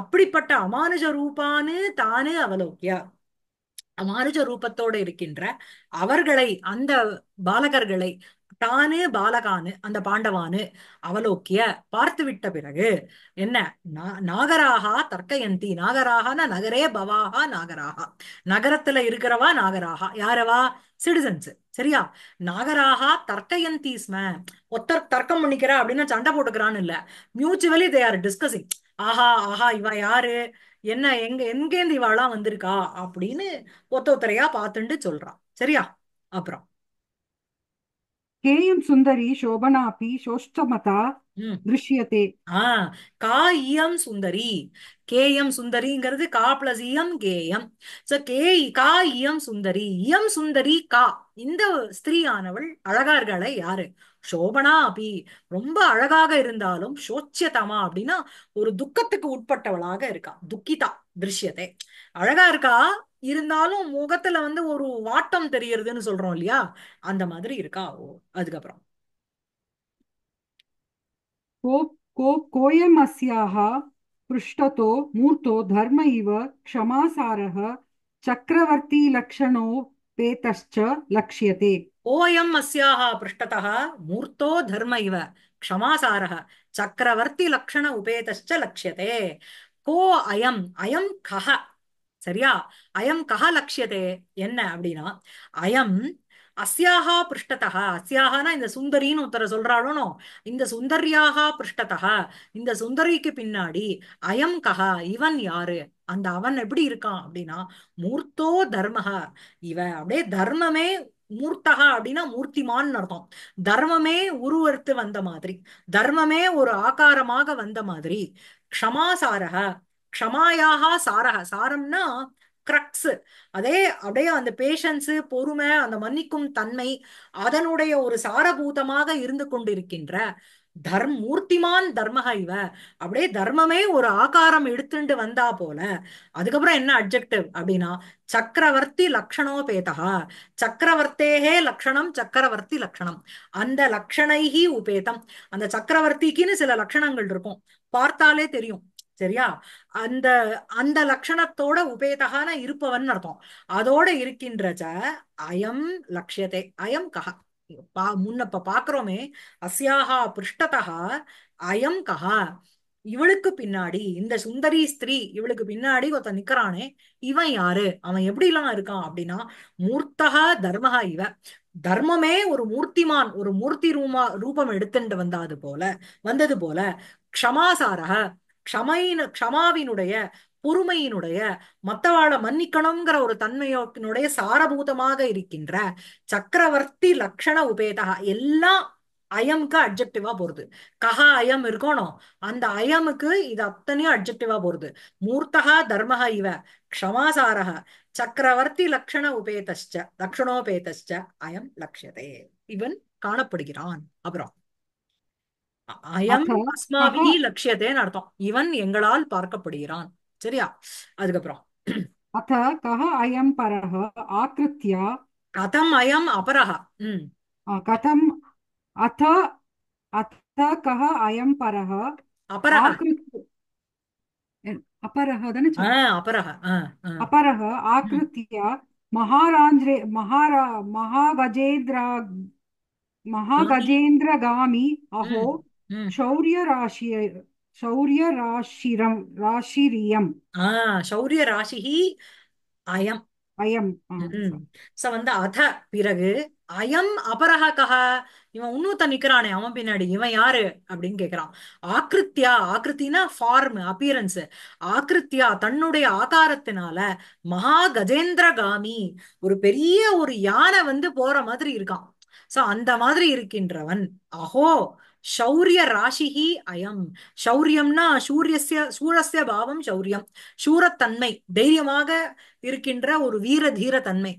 அப்படிப்பட்ட அமானுஷ ரூபான்னு தானே அவலோக்கியா அமானுஜ ரூபத்தோடு இருக்கின்ற அவர்களை அந்த பாலகர்களை தானே பாலகானு அந்த பாண்டவானு அவலோக்கிய பார்த்து விட்ட பிறகு என்ன நாகராகா தர்க்கயந்தி நாகராகனா நகரே பவாகா நாகராகா நகரத்துல இருக்கிறவா நாகராகா யாரவா சிட்டிசன்ஸ் சரியா நாகராகா தர்க்கயந்தி ஸ்ம ஒத்தர் தர்க்கம் பண்ணிக்கிற அப்படின்னு சண்டை போட்டுக்கிறான்னு இல்ல மியூச்சுவலி தே ஆர் டிஸ்கசிங் ஆஹா ஆஹா இவ யாரு என்ன எங்க எங்கேந்து இவாளாம் வந்திருக்கா அப்படின்னு ஒத்த ஒத்தரையா பார்த்துட்டு சொல்றான் சரியா அப்புறம் கேயம் சுந்தரி சோபனாபி சோஷ்டமதா திருஷ்யத்தே ஆ கா இயம் சுந்தரி கேயம் சுந்தரிங்கிறது கா பிளஸ் இயம் கேயம் சோ கே கா இயம் சுந்தரி இயம் சுந்தரி கா இந்த ஸ்திரீயானவள் அழகா இருக்காளே யாரு சோபனா அபி ரொம்ப அழகாக இருந்தாலும் சோச்சியதமா அப்படின்னா ஒரு துக்கத்துக்கு உட்பட்டவளாக இருக்கா துக்கிதா திருஷ்யத்தை அழகா இருக்கா இருந்தாலும் முகத்துல வந்து ஒரு வாட்டம் தெரியறதுன்னு சொல்றோம் இல்லையா அந்த மாதிரி இருக்கா ஓ அதுக்கப்புறம் பிருஷ்டதோ மூர்த்தோ தர்ம இவ க்ஷமாசாரஹ சக்கரவர்த்தி லக்ஷணோ பேதஸ்ச ஓயம் அஸ்யாஹ பிருஷ்டதஹ மூர்த்தோ தர்ம இவ க்ஷமாசாரஹ சக்கரவர்த்தி லக்ஷண உபேதஸ்ச லக்ஷியதே கோ சரியா அயம் கஹ லட்சியதே என்ன அப்படின்னா அயம் அஸ்யாக பிருஷ்டதா அஸ்யாகனா இந்த சுந்தரின்னு ஒருத்தர சொல்றாளோனோ இந்த சுந்தரியாக பிருஷ்டதா இந்த சுந்தரிக்கு பின்னாடி அயம் கஹா இவன் யாரு அந்த அவன் எப்படி இருக்கான் அப்படின்னா மூர்த்தோ தர்மக இவ அப்படியே தர்மமே மூர்த்தகா அப்படின்னா மூர்த்திமான்னு அர்த்தம் தர்மமே உருவெடுத்து வந்த மாதிரி தர்மமே ஒரு ஆகாரமாக வந்த மாதிரி க்ஷமாசாரக க்ஷமாயாகா சாரக சாரம்னா கிரக்ஸ் அதே அப்படியே அந்த பேஷன்ஸு பொறுமை அந்த மன்னிக்கும் தன்மை அதனுடைய ஒரு சாரபூதமாக இருந்து கொண்டிருக்கின்ற தர்ம மூர்த்திமான் தர்மக இவ அப்படியே தர்மமே ஒரு ஆகாரம் எடுத்துட்டு வந்தா போல அதுக்கப்புறம் என்ன அப்ஜெக்டிவ் அப்படின்னா சக்கரவர்த்தி லக்ஷணோ பேதா சக்கரவர்த்தேகே லக்ஷணம் சக்கரவர்த்தி லக்ஷணம் அந்த லக்ஷணைகி உபேதம் அந்த சக்கரவர்த்திக்குன்னு சில லட்சணங்கள் இருக்கும் பார்த்தாலே தெரியும் சரியா அந்த அந்த லட்சணத்தோட உபேதகான இருப்பவன் அர்த்தம் அதோட இருக்கின்றச்ச அயம் லட்சியத்தை அயம் கஹ பா முன்னப்ப பாக்குறோமே அசியாக பிருஷ்டதா அயம் கஹா இவளுக்கு பின்னாடி இந்த சுந்தரி ஸ்திரீ இவளுக்கு பின்னாடி ஒருத்த நிக்கிறானே இவன் யாரு அவன் எப்படி எல்லாம் இருக்கான் அப்படின்னா மூர்த்தகா தர்மகா இவ தர்மமே ஒரு மூர்த்திமான் ஒரு மூர்த்தி ரூமா ரூபம் எடுத்துட்டு வந்தாது போல வந்தது போல க்ஷமாசாரக க்ஷமையின க்ஷமாவினுடைய பொறுமையினுடைய மத்தவாளை மன்னிக்கணுங்கிற ஒரு தன்மையினுடைய சாரபூதமாக இருக்கின்ற சக்கரவர்த்தி லக்ஷண உபேதா எல்லாம் அயமுக்கு அப்ஜெக்டிவா போறது கஹா அயம் இருக்கணும் அந்த அயமுக்கு இது அத்தனையும் அப்ஜெக்டிவா போறது மூர்த்தகா தர்மஹ இவ க்ஷமாசாரக சக்கரவர்த்தி லக்ஷண உபேதச்ச லக்ஷணோபேதச்ச அயம் லக்ஷதே இவன் காணப்படுகிறான் அப்புறம் அயம் அஸ்மாபி லட்சியத்தேன்னு அர்த்தம் இவன் எங்களால் பார்க்கப்படுகிறான் சரியா அதுக்கப்புறம் அத்த கஹ அயம் பரஹ ஆகிருத்தியா கதம் அயம் அபரஹ கதம் அத்த அத்த கஹ அயம் பரஹ அபரஹ अपरः தானே अपरः अपरः आकृत्य महाराज्रे महारा महागजेन्द्र महागजेन्द्रगामी अहो சௌரிய ராசிய சௌரிய ராசிரம் ராசிரியம் ஆ சௌரிய ராசிஹி அயம் அயம் சோ வந்து அத பிறகு அயம் அபரஹ கஹ இவன் இன்னொருத்த நிக்கிறானே அவன் பின்னாடி இவன் யாரு அப்படின்னு கேக்குறான் ஆக்கிருத்தியா ஆக்கிருத்தினா ஃபார்ம் அப்பியரன்ஸ் ஆக்கிருத்தியா தன்னுடைய ஆகாரத்தினால மகா கஜேந்திரகாமி ஒரு பெரிய ஒரு யானை வந்து போற மாதிரி இருக்கான் சோ அந்த மாதிரி இருக்கின்றவன் அஹோ சௌரிய ராசிஹி அயம் சௌரியம்னா சூரியஸ்ய சூரஸ்ய பாவம் சௌரியம் சூரத்தன்மை தைரியமாக இருக்கின்ற ஒரு வீர தீர தன்மை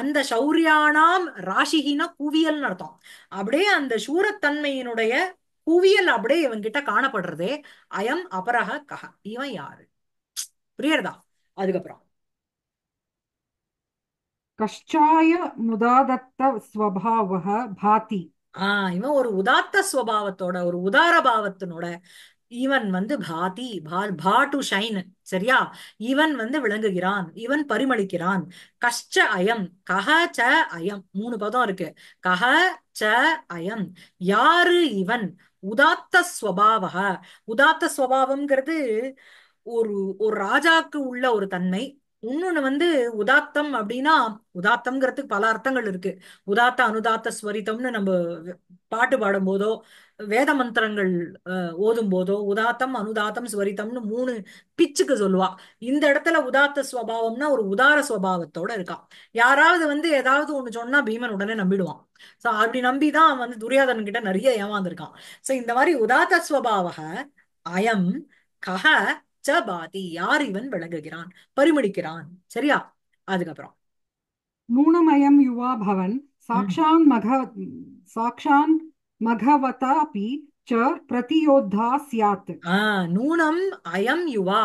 அந்த சௌரியானாம் ராசிகினா குவியல் அர்த்தம் அப்படியே அந்த சூரத்தன்மையினுடைய குவியல் அப்படியே இவன்கிட்ட காணப்படுறது அயம் அபரக கஹ இவன் யாரு புரியறதா அதுக்கப்புறம் கஷ்டாய முதாதத்த பாதி ஆஹ் இவன் ஒரு உதாத்த ஸ்வபாவத்தோட ஒரு உதார பாவத்தினோட இவன் வந்து பாதி பா டு ஷைன் சரியா இவன் வந்து விளங்குகிறான் இவன் பரிமளிக்கிறான் கஷ்ட அயம் கஹ ச அயம் மூணு பதம் இருக்கு கஹ ச அயம் யாரு இவன் உதாத்த ஸ்வபாவ உதாத்த ஸ்வபாவம்ங்கிறது ஒரு ஒரு ராஜாக்கு உள்ள ஒரு தன்மை இன்னொன்னு வந்து உதாத்தம் அப்படின்னா உதாத்தம்ங்கிறதுக்கு பல அர்த்தங்கள் இருக்கு உதாத்த அனுதாத்த ஸ்வரித்தம்னு நம்ம பாட்டு பாடும் போதோ வேத மந்திரங்கள் ஓதும் போதோ உதாத்தம் அனுதாத்தம் ஸ்வரித்தம்னு மூணு பிச்சுக்கு சொல்லுவா இந்த இடத்துல உதாத்த ஸ்வபாவம்னா ஒரு உதார ஸ்வபாவத்தோட இருக்கான் யாராவது வந்து ஏதாவது ஒண்ணு சொன்னா பீமன் உடனே நம்பிடுவான் சோ அப்படி நம்பிதான் வந்து துரியாதன் கிட்ட நிறைய ஏமாந்துருக்கான் சோ இந்த மாதிரி உதாத்த ஸ்வபாவக அயம் கஹ சபாதி யார் இவன் விளங்குகிறான் பரிமளிக்கிறான் சரியா அதுக்கப்புறம் நூனமயம் யுவா பவன் சாக்ஷான் மக சாக்ஷான் மகவதாபி ச பிரதியோத்தா சியாத் நூனம் அயம் யுவா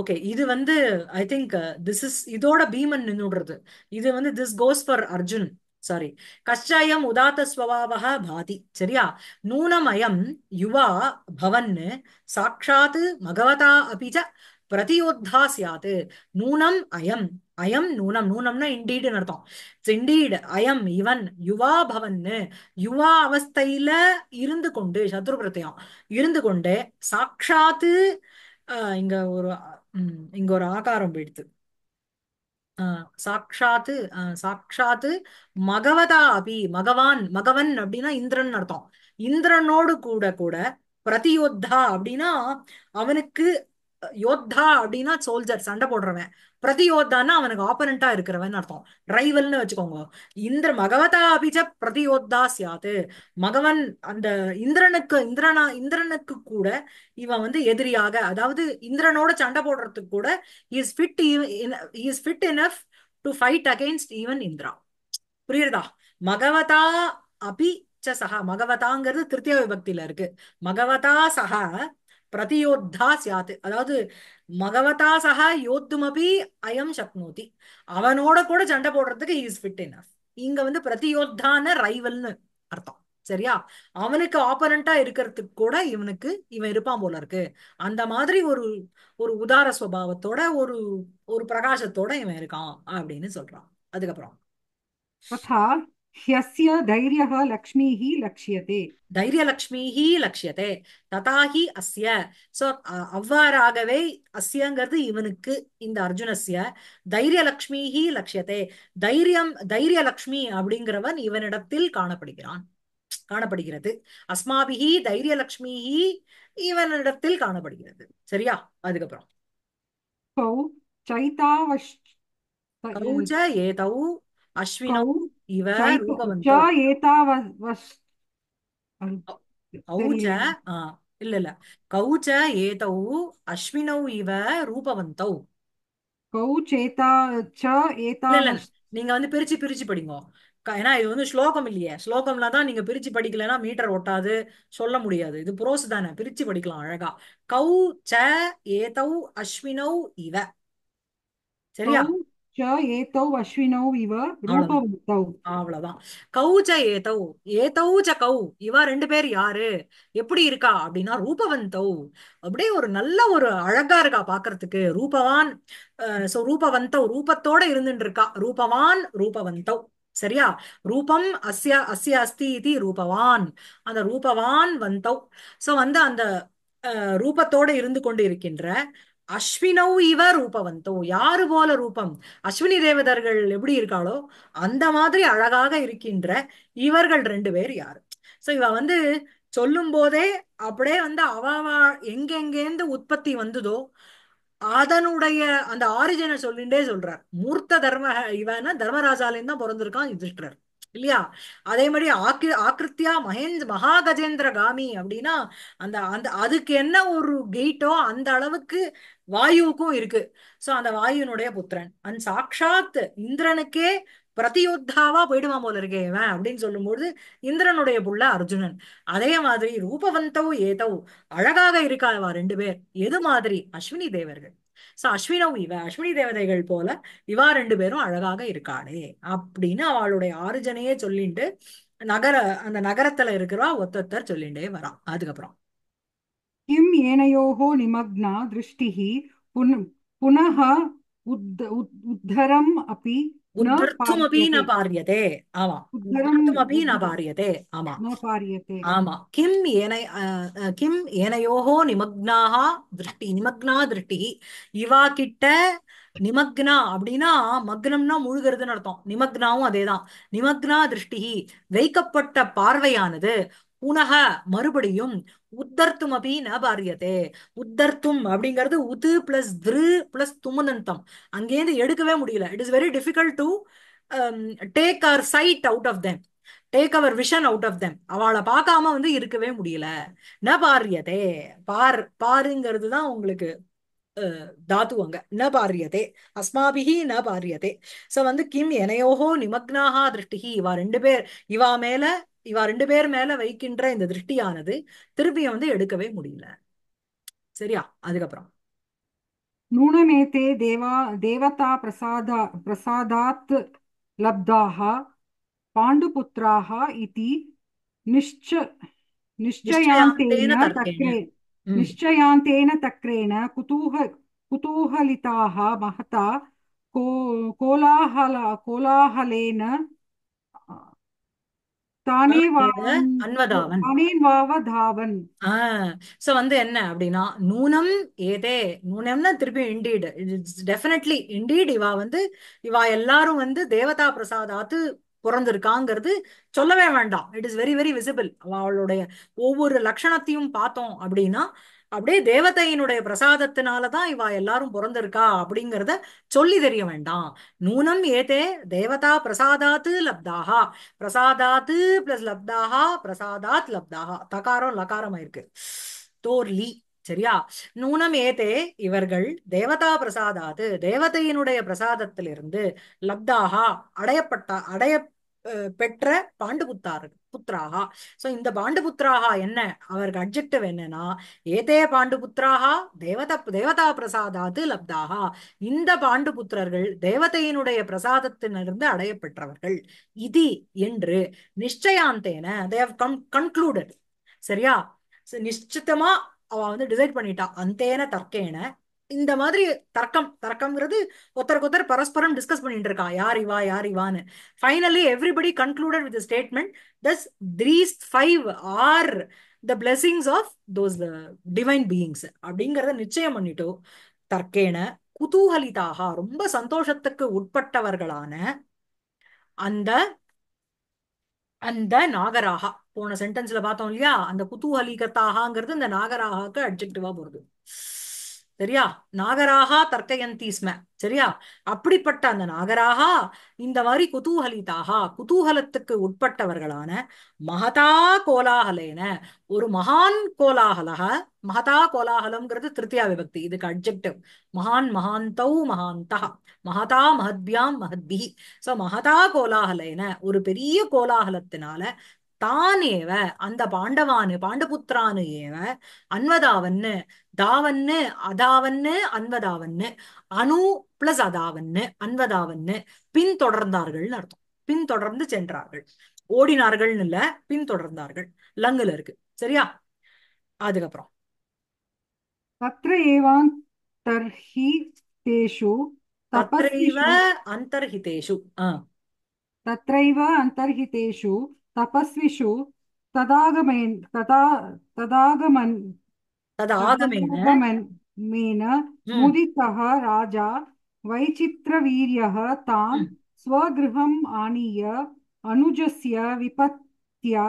ஓகே இது வந்து ஐ திங்க் திஸ் இஸ் இதோட பீமன் நின்னுடுறது இது வந்து this goes for Arjun sorry கஷாயம் உதாத்த ஸ்வபாவா பாதி சரியா நூனமயம் யுவா பவன் சாட்சாத் மகவதா அபிஜ பிரதியோத்தா சாத் நூனம் அயம் அயம் நூனம் நூனம்னா இண்டீடுன்னு அர்த்தம் இண்டீடு அயம் இவன் யுவா பவன் யுவா அவஸ்தையில இருந்து கொண்டு சத்ரு பிரத்யம் இருந்து கொண்டு சாட்சாத்து இங்க ஒரு இங்க ஒரு ஆகாரம் போயிடுது சாட்சாத்து சாட்சாத்து மகவதா அபி மகவான் மகவன் அப்படின்னா இந்திரன் அர்த்தம் இந்திரனோடு கூட கூட பிரதியோத்தா அப்படின்னா அவனுக்கு யோத்தா அப்படின்னா சோல்ஜர் சண்டை போடுறவன் பிரதியோத்தான்னா அவனுக்கு ஆப்பனண்டா இருக்கிறவன் அர்த்தம் ரைவல்னு வச்சுக்கோங்க இந்திர மகவதா அபிஜ பிரதியோத்தா சியாது மகவன் அந்த இந்திரனுக்கு இந்திரனா இந்திரனுக்கு கூட இவன் வந்து எதிரியாக அதாவது இந்திரனோட சண்டை போடுறதுக்கு கூட is fit is fit enough to fight against even Indra புரியுறதா மகவதா அபி ச சஹா மகவதாங்கிறது திருத்திய விபக்தியில இருக்கு மகவதா சகா பிரதியோத்தா சியாத்து அதாவது மகவதா சகா யோத்துமபி அயம் சக்னோதி அவனோட கூட சண்டை போடுறதுக்கு இஸ் ஃபிட் இனஃப் இங்க வந்து பிரதியோத்தான ரைவல்னு அர்த்தம் சரியா அவனுக்கு ஆப்பரண்டா இருக்கிறதுக்கு கூட இவனுக்கு இவன் இருப்பான் போல இருக்கு அந்த மாதிரி ஒரு ஒரு உதார சுவாவத்தோட ஒரு ஒரு பிரகாசத்தோட இவன் இருக்கான் அப்படின்னு சொல்றான் அதுக்கப்புறம் ह्यस्य धैर्यः लक्ष्मीः लक्ष्यते தைரியலக்ஷ்மிஹி லட்சியதே ததாஹி அஸ்ய சோ அவ்வாறாகவே அஸ்யங்கிறது இவனுக்கு இந்த அர்ஜுனஸ்ய தைரியலக்ஷ்மிஹி லட்சியதே தைரியம் தைரியலக்ஷ்மி அப்படிங்கிறவன் இவனிடத்தில் காணப்படுகிறான் காணப்படுகிறது அஸ்மாபிஹி தைரியலக்ஷ்மிஹி இவனிடத்தில் காணப்படுகிறது சரியா அதுக்கப்புறம் சைதாவஷ் ஏதௌ ಅಶ್ವಿನೌ ಇವ ಔಚ இல்ல இல்ல ಕೌಚ ஏதௌ அஸ்வினௌ இவ ರೂಪವಂತೌ நீங்க வந்து பிரிச்சு பிரிச்சு படிங்க ஏன்னா இது வந்து ஸ்லோகம் இல்லையே ஸ்லோகம்ல தான் நீங்க பிரிச்சு படிக்கலன்னா மீட்டர் ஒட்டாது சொல்ல முடியாது இது புரோஸ் தானே பிரிச்சு படிக்கலாம் அழகா கௌ ச ஏதௌ அஸ்வினௌ இவ சரியா இவ கௌஜ கௌ இவ ரெண்டு பேர் யாரு எப்படி இருக்கா அப்படின்னா ரூபவந்தௌ அப்படியே ஒரு நல்ல ஒரு அழகா இருக்கா பாக்குறதுக்கு ரூபவான் சோ ரூபவந்தவ் ரூபத்தோட இருந்துட்டு இருக்கா ரூபவான் ரூபவந்தௌ சரியா ரூபம் அஸ்யா அஸ்ய அஸ்தி இது ரூபவான் அந்த ரூபவான் வந்தௌ சோ வந்து அந்த ரூபத்தோட இருந்து கொண்டு இருக்கின்ற அஸ்வினவ் இவ ரூபவந்தோ யாரு போல ரூபம் அஸ்வினி தேவதர்கள் எப்படி இருக்காளோ அந்த மாதிரி அழகாக இருக்கின்ற இவர்கள் ரெண்டு பேர் யாரு சோ இவ வந்து சொல்லும் போதே அப்படியே வந்து அவாவா எங்கெங்கேந்து உற்பத்தி வந்ததோ அதனுடைய அந்த ஆரிஜனை சொல்லிண்டே சொல்றார் மூர்த்த தர்ம இவன தர்மராஜாலேயும் தான் பிறந்திருக்கான் யுதிஷ்டர் இல்லையா அதே மாதிரி ஆக்கி ஆக்கிருத்தியா மகேந்திர மகாகஜேந்திர காமி அப்படின்னா அந்த அந்த அதுக்கு என்ன ஒரு கெய்ட்டோ அந்த அளவுக்கு வாயுவுக்கும் இருக்கு சோ அந்த வாயுனுடைய புத்திரன் அந் சாட்சாத் இந்திரனுக்கே பிரதியோத்தாவா போயிடுவான் போல இருக்கே இவன் அப்படின்னு சொல்லும்போது இந்திரனுடைய புள்ள அர்ஜுனன் அதே மாதிரி ரூபவந்தவ் ஏதவ் அழகாக இருக்காதவா ரெண்டு பேர் எது மாதிரி அஸ்வினி தேவர்கள் சோ அஸ்வினவ் இவ அஸ்வினி தேவதைகள் போல இவா ரெண்டு பேரும் அழகாக இருக்காளே அப்படின்னு அவளுடைய ஆரிஜனையே சொல்லிட்டு நகர அந்த நகரத்துல இருக்கிறவா ஒத்தொத்தர் சொல்லிண்டே வரா அதுக்கப்புறம் கிம் ஏனையோகோ நிமக்னா திருஷ்டிஹி पुनः உத் अपि உद्धர்த்துமபி न पार्यते आमा न पार्यते आमा पार्यते आमा किम् एन किम् एनयोः निमग्नाः दृष्टि निमग्ना दृष्टिः இவா கிட்ட நிமக்னா அப்படின்னா மக்னம்னா முழுகிறதுன்னு அர்த்தம் நிமக்னாவும் அதேதான் நிமக்னா திருஷ்டி வைக்கப்பட்ட பார்வையானது புனக மறுபடியும் உத்தர்த்தும் அப்படி ந பாரியதே உத்தர்த்தும் அப்படிங்கிறது உது பிளஸ் திரு பிளஸ் துமனந்தம் அங்கேருந்து எடுக்கவே முடியல it is very difficult to take our sight out of them take our vision out of them அவளை பார்க்காம வந்து இருக்கவே முடியல ந பாரியதே பார் பாருங்கிறது தான் உங்களுக்கு தாத்துவங்க ந பாரியதே அஸ்மாபிகி ந பாரியதே ஸோ வந்து கிம் எனையோகோ நிமக்னாகா திருஷ்டிகி இவா ரெண்டு பேர் இவா மேல இவா ரெண்டு பேர் மேல வைக்கின்ற இந்த திருஷ்டியானது திருப்பியும் வந்து எடுக்கவே முடியல சரியா அதுக்கப்புறம் நூனமேதே தேவா தேவதா பிரசாதா பிரசாதாத் லப்தாக பாண்டுபுத்திராக இதி நிஷ்ச நிச்சயாந்தேன தக்ரே निश्चयान्तेन तक्रेण कुतूह कुतूहलिताः மகதா கோ कोलाहल कोलाहलेन சோ வந்து என்ன அப்படின்னா நூனம் ஏதே நூனம்னா திருப்பி இண்டீடு டெஃபினெட்லி இண்டீட் இவா வந்து இவா எல்லாரும் வந்து தேவதா பிரசாதாத்து பிறந்திருக்காங்கிறது சொல்லவே வேண்டாம் it is very very visible அவளுடைய ஒவ்வொரு லட்சணத்தையும் பார்த்தோம் அப்படின்னா அப்படியே தேவதையினுடைய பிரசாதத்தினாலதான் இவா எல்லாரும் பிறந்திருக்கா அப்படிங்கிறத சொல்லி தெரிய வேண்டாம் நூனம் ஏதே தேவதா பிரசாதாத்து லப்தாகா பிரசாதாத்து பிளஸ் லப்தாகா பிரசாதாத் லப்தாகா தகாரம் லகாரம் ஆயிருக்கு தோர்லி சரியா நூனம் ஏதே இவர்கள் தேவதா பிரசாதாது தேவதையினுடைய பிரசாதத்திலிருந்து லப்தாகா அடையப்பட்ட அடைய பெற்ற பாண்டு புத்திராகா சோ இந்த பாண்டுபுத்திராகா என்ன அவருக்கு அப்ஜெக்டிவ் என்னன்னா ஏதே பாண்டுபுத்திராகா தேவத தேவதா பிரசாதாது லப்தாகா இந்த பாண்டுபுத்திரர்கள் தேவதையினுடைய பிரசாதத்தினிருந்து அடையப்பெற்றவர்கள் இது என்று நிச்சயாந்தேன தேவ் கம் கன்க்ளூடட் சரியா நிச்சித்தமா அவ வந்து டிசைட் பண்ணிட்டா அந்தேன தர்க்கேன இந்த மாதிரி தர்க்கம் தர்க்கம்ங்கிறது ஒருத்தருக்கு ஒருத்தர் பரஸ்பரம் டிஸ்கஸ் பண்ணிட்டு இருக்கா யார் இவா யார் இவான்னு finally everybody concluded with statement thus three five are the blessings of those the divine beings அப்படிங்கிறத நிச்சயம் பண்ணிட்டோம் தற்கேன குதூகலிதாக ரொம்ப சந்தோஷத்துக்கு உட்பட்டவர்களான அந்த அந்த நாகராகா போன சென்டென்ஸ்ல பார்த்தோம் இல்லையா அந்த குதூகலிகத்தாகங்கிறது இந்த நாகராகாக்கு அட்ஜெக்டிவா போறது சரியா நாகராகா தர்க்கயந்தி ஸ்ம சரியா அப்படிப்பட்ட அந்த நாகராகா இந்த மாதிரி குதூகலிதாக குதூகலத்துக்கு உட்பட்டவர்களான மகதா கோலாகலேன ஒரு மகான் கோலாகலக மகதா கோலாகலம்ங்கிறது திருத்தியா விபக்தி இதுக்கு அப்ஜெக்டிவ் மகான் மகாந்தௌ மகாந்தா மகதா மகத்யாம் மகத்பிஹி சோ மகதா கோலாகலேன ஒரு பெரிய கோலாகலத்தினால താനേവ அந்த பாண்டவானு பாண்டபுத்திரானு ஏவ அன்வதாவன்னு தாவன்னு அதாவன்னு அன்வதாவன்னு அணு பிளஸ் அதாவன்னு அன்வதாவன்னு பின்தொடர்ந்தார்கள்னு அர்த்தம் பின்தொடர்ந்து சென்றார்கள் ஓடினார்கள்னு இல்ல பின்தொடர்ந்தார்கள் லங்குல இருக்கு சரியா அதுக்கப்புறம் தத்ர தத்ரைவ அந்தர்ஹிதேஷு தத்ரைவ அந்தர்ஹிதேஷு तपस्विषु तदागमेन तदा तदागमन तदागमेन मेन हम्म। मुदितः राजा वैचित्रवीर्यः तां हम्म। स्वगृहम् आनीय अनुजस्य विपत्त्या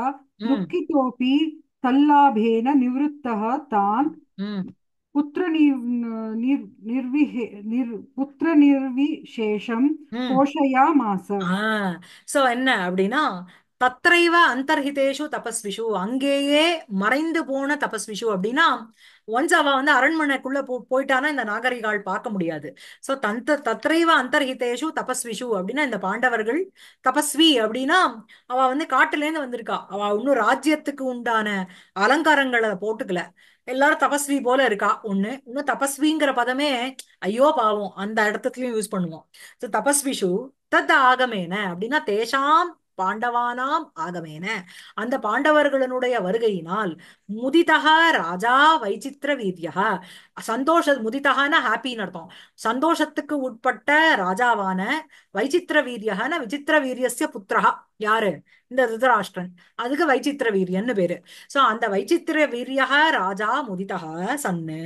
दुःखितोऽपि हम्म। तल्लाभेन निवृत्तः तान् पुत्र புத்திர நிர்விசேஷம் கோஷயாமாச தத்ரைவ அந்தர்ஹிதேஷு தபஸ்விஷு அங்கேயே மறைந்து போன தபஸ்விஷு அப்படின்னா ஒன்ஸ் அவ வந்து அரண்மனைக்குள்ள போ போயிட்டானா இந்த நாகரிகால் பார்க்க முடியாது ஸோ தந்த தத்ரைவ அந்தர்ஹிதேஷு தபஸ்விஷு அப்படின்னா இந்த பாண்டவர்கள் தபஸ்வி அப்படின்னா அவ வந்து காட்டுலேருந்து வந்திருக்கா அவ இன்னும் ராஜ்யத்துக்கு உண்டான அலங்காரங்களை போட்டுக்கல எல்லாரும் தபஸ்வி போல இருக்கா ஒண்ணு இன்னும் தபஸ்விங்கிற பதமே ஐயோ பாவம் அந்த இடத்துலயும் யூஸ் பண்ணுவோம் ஸோ தபஸ்விஷு தத் ஆகமேன அப்படின்னா தேஷாம் பாண்டவானாம் ஆகமேன அந்த பாண்டவர்களுடைய வருகையினால் முதிதக ராஜா வைச்சித்திர வீரியா சந்தோஷ முதிதகான ஹாப்பின்னு அர்த்தம் சந்தோஷத்துக்கு உட்பட்ட ராஜாவான வைச்சித்திர வீரியகான விசித்திர வீரியசிய புத்திரகா யாரு இந்த ருத்ராஷ்டிரன் அதுக்கு வைச்சித்திர வீரியன்னு பேரு சோ அந்த வைச்சித்திர வீரியக ராஜா முதிதக சன்னு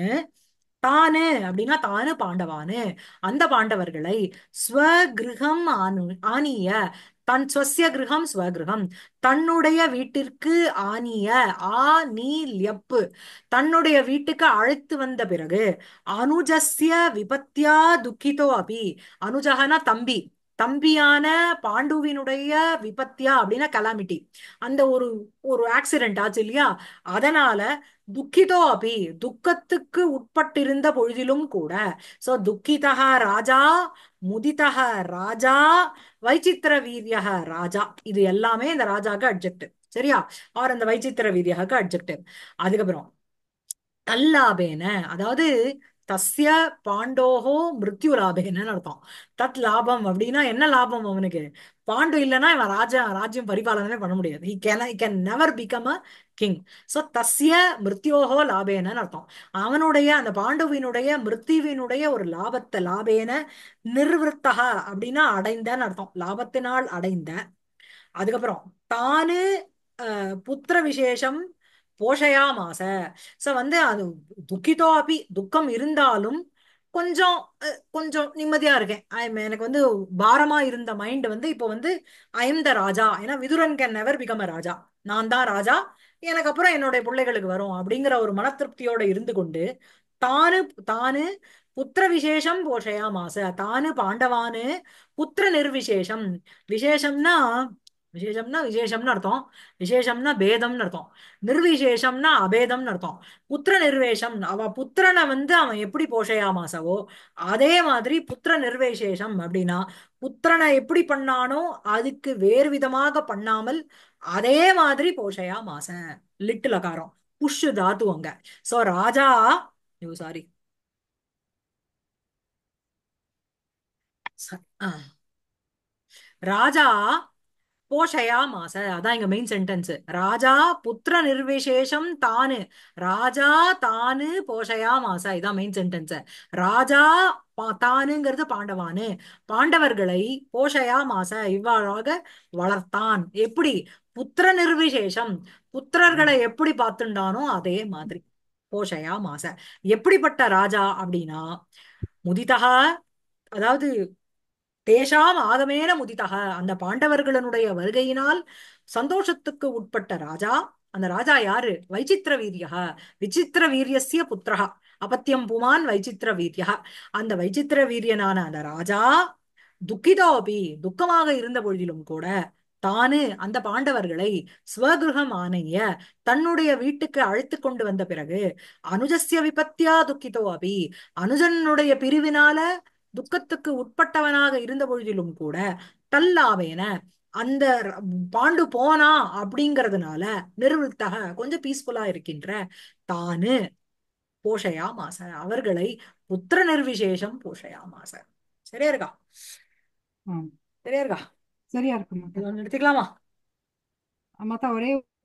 தானு அப்படின்னா தானு பாண்டவானு அந்த பாண்டவர்களை ஸ்வகிருகம் ஆனு ஆனிய தன் சொசிய கிரகம் ஸ்வகிரகம் தன்னுடைய வீட்டிற்கு ஆனிய ஆ நீ லியப்பு தன்னுடைய வீட்டுக்கு அழைத்து வந்த பிறகு அனுஜஸ்ய விபத்தியா துக்கிதோ அபி அனுஜகனா தம்பி தம்பியான பாண்டுவினுடைய விபத்தியா அப்படின்னா கலாமிட்டி அந்த ஒரு ஒரு ஆக்சிடென்ட் ஆச்சு இல்லையா அதனால துக்கிதோ அபி துக்கத்துக்கு உட்பட்டிருந்த பொழுதிலும் கூட சோ துக்கிதா ராஜா முதிதக ராஜா வைச்சித்திர வீரியக ராஜா இது எல்லாமே இந்த ராஜாக்கு அட்ஜெக்டிவ் சரியா அவர் அந்த வைச்சித்திர வீரியக அட்ஜெக்டிவ் அதுக்கப்புறம் தல்லாபேன அதாவது தஸ்ய பாண்டோகோ மிருத்யு லாபேன அர்த்தம் தத் லாபம் அப்படின்னா என்ன லாபம் அவனுக்கு பாண்டு இல்லைன்னா இவன் ராஜா ராஜ்யம் பரிபாலனமே பண்ண முடியாது he can I can never become a king so தஸ்ய மிருத்யோகோ லாபேனன்னு அர்த்தம் அவனுடைய அந்த பாண்டுவினுடைய மிருத்திவினுடைய ஒரு லாபத்தை லாபேன நிர்வத்தக அப்படின்னா அடைந்தன்னு அர்த்தம் லாபத்தினால் அடைந்த அதுக்கப்புறம் தானு புத்திர விசேஷம் போஷயாமாச ஸோ வந்து அது துக்கிதோ துக்கம் இருந்தாலும் கொஞ்சம் கொஞ்சம் நிம்மதியா இருக்கேன் ஐ எனக்கு வந்து பாரமா இருந்த மைண்ட் வந்து இப்போ வந்து ஐம் த ராஜா ஏன்னா விதுரன் can never become a raja நான் தான் ராஜா எனக்கு அப்புறம் என்னுடைய பிள்ளைகளுக்கு வரும் அப்படிங்கிற ஒரு மன திருப்தியோட இருந்து கொண்டு தானு தானு புத்திர விசேஷம் போஷயா மாச தானு பாண்டவானு புத்திர நிர்விசேஷம் விசேஷம்னா விசேஷம்னா விசேஷம்னு அர்த்தம் விசேஷம்னா பேதம்னு அர்த்தம் நிர்விசேஷம்னா அபேதம்னு அர்த்தம் புத்திர நிர்வேஷம் அவ புத்திரனை வந்து அவன் எப்படி போஷையாமாசவோ அதே மாதிரி புத்திர நிர்வேசேஷம் அப்படின்னா புத்திரனை எப்படி பண்ணானோ அதுக்கு வேறு விதமாக பண்ணாமல் அதே மாதிரி போஷையா மாச லிட்டு லகாரம் புஷு தாத்து அங்க சோ ராஜா யோ சாரி ராஜா மாச அதான் இங்க மெயின் சென்டென்ஸ் ராஜா புத்திர நிர்விசேஷம் தானு ராஜா தானு மாச இதான் மெயின் சென்டென்ஸ் ராஜா தானுங்கிறது பாண்டவானு பாண்டவர்களை மாச இவ்வாறாக வளர்த்தான் எப்படி புத்திர நிர்விசேஷம் புத்திரர்களை எப்படி பார்த்துண்டானோ அதே மாதிரி மாச எப்படிப்பட்ட ராஜா அப்படின்னா முதிதகா அதாவது தேஷாம் ஆகமேன முதிதக அந்த பாண்டவர்களுடைய வருகையினால் சந்தோஷத்துக்கு உட்பட்ட ராஜா அந்த ராஜா யாரு வைச்சித்திர வீரியக விசித்திர வீரியசிய புத்திரகா அபத்தியம் புமான் வைச்சித்திர வீரியக அந்த வைச்சித்திர வீரியனான அந்த ராஜா துக்கிதோபி துக்கமாக இருந்த பொழுதிலும் கூட தானு அந்த பாண்டவர்களை ஸ்வகிருகம் ஆனைய தன்னுடைய வீட்டுக்கு அழைத்து கொண்டு வந்த பிறகு அனுஜஸ்ய விபத்தியா துக்கிதோ அபி அனுஜனுடைய பிரிவினால துக்கத்துக்கு உட்பட்டவனாக இருந்த பொழுதிலும் கூட தல்லாவேன அந்த பாண்டு போனா அப்படிங்கறதுனால நிறுவத்தக கொஞ்சம் பீஸ்ஃபுல்லா இருக்கின்ற தானு போஷயா மாச அவர்களை புத்திர நிர்விசேஷம் போஷயா மாச சரியா இருக்கா சரியா இருக்கா சரியா இருக்கு நிறுத்திக்கலாமா மாதா ஒரே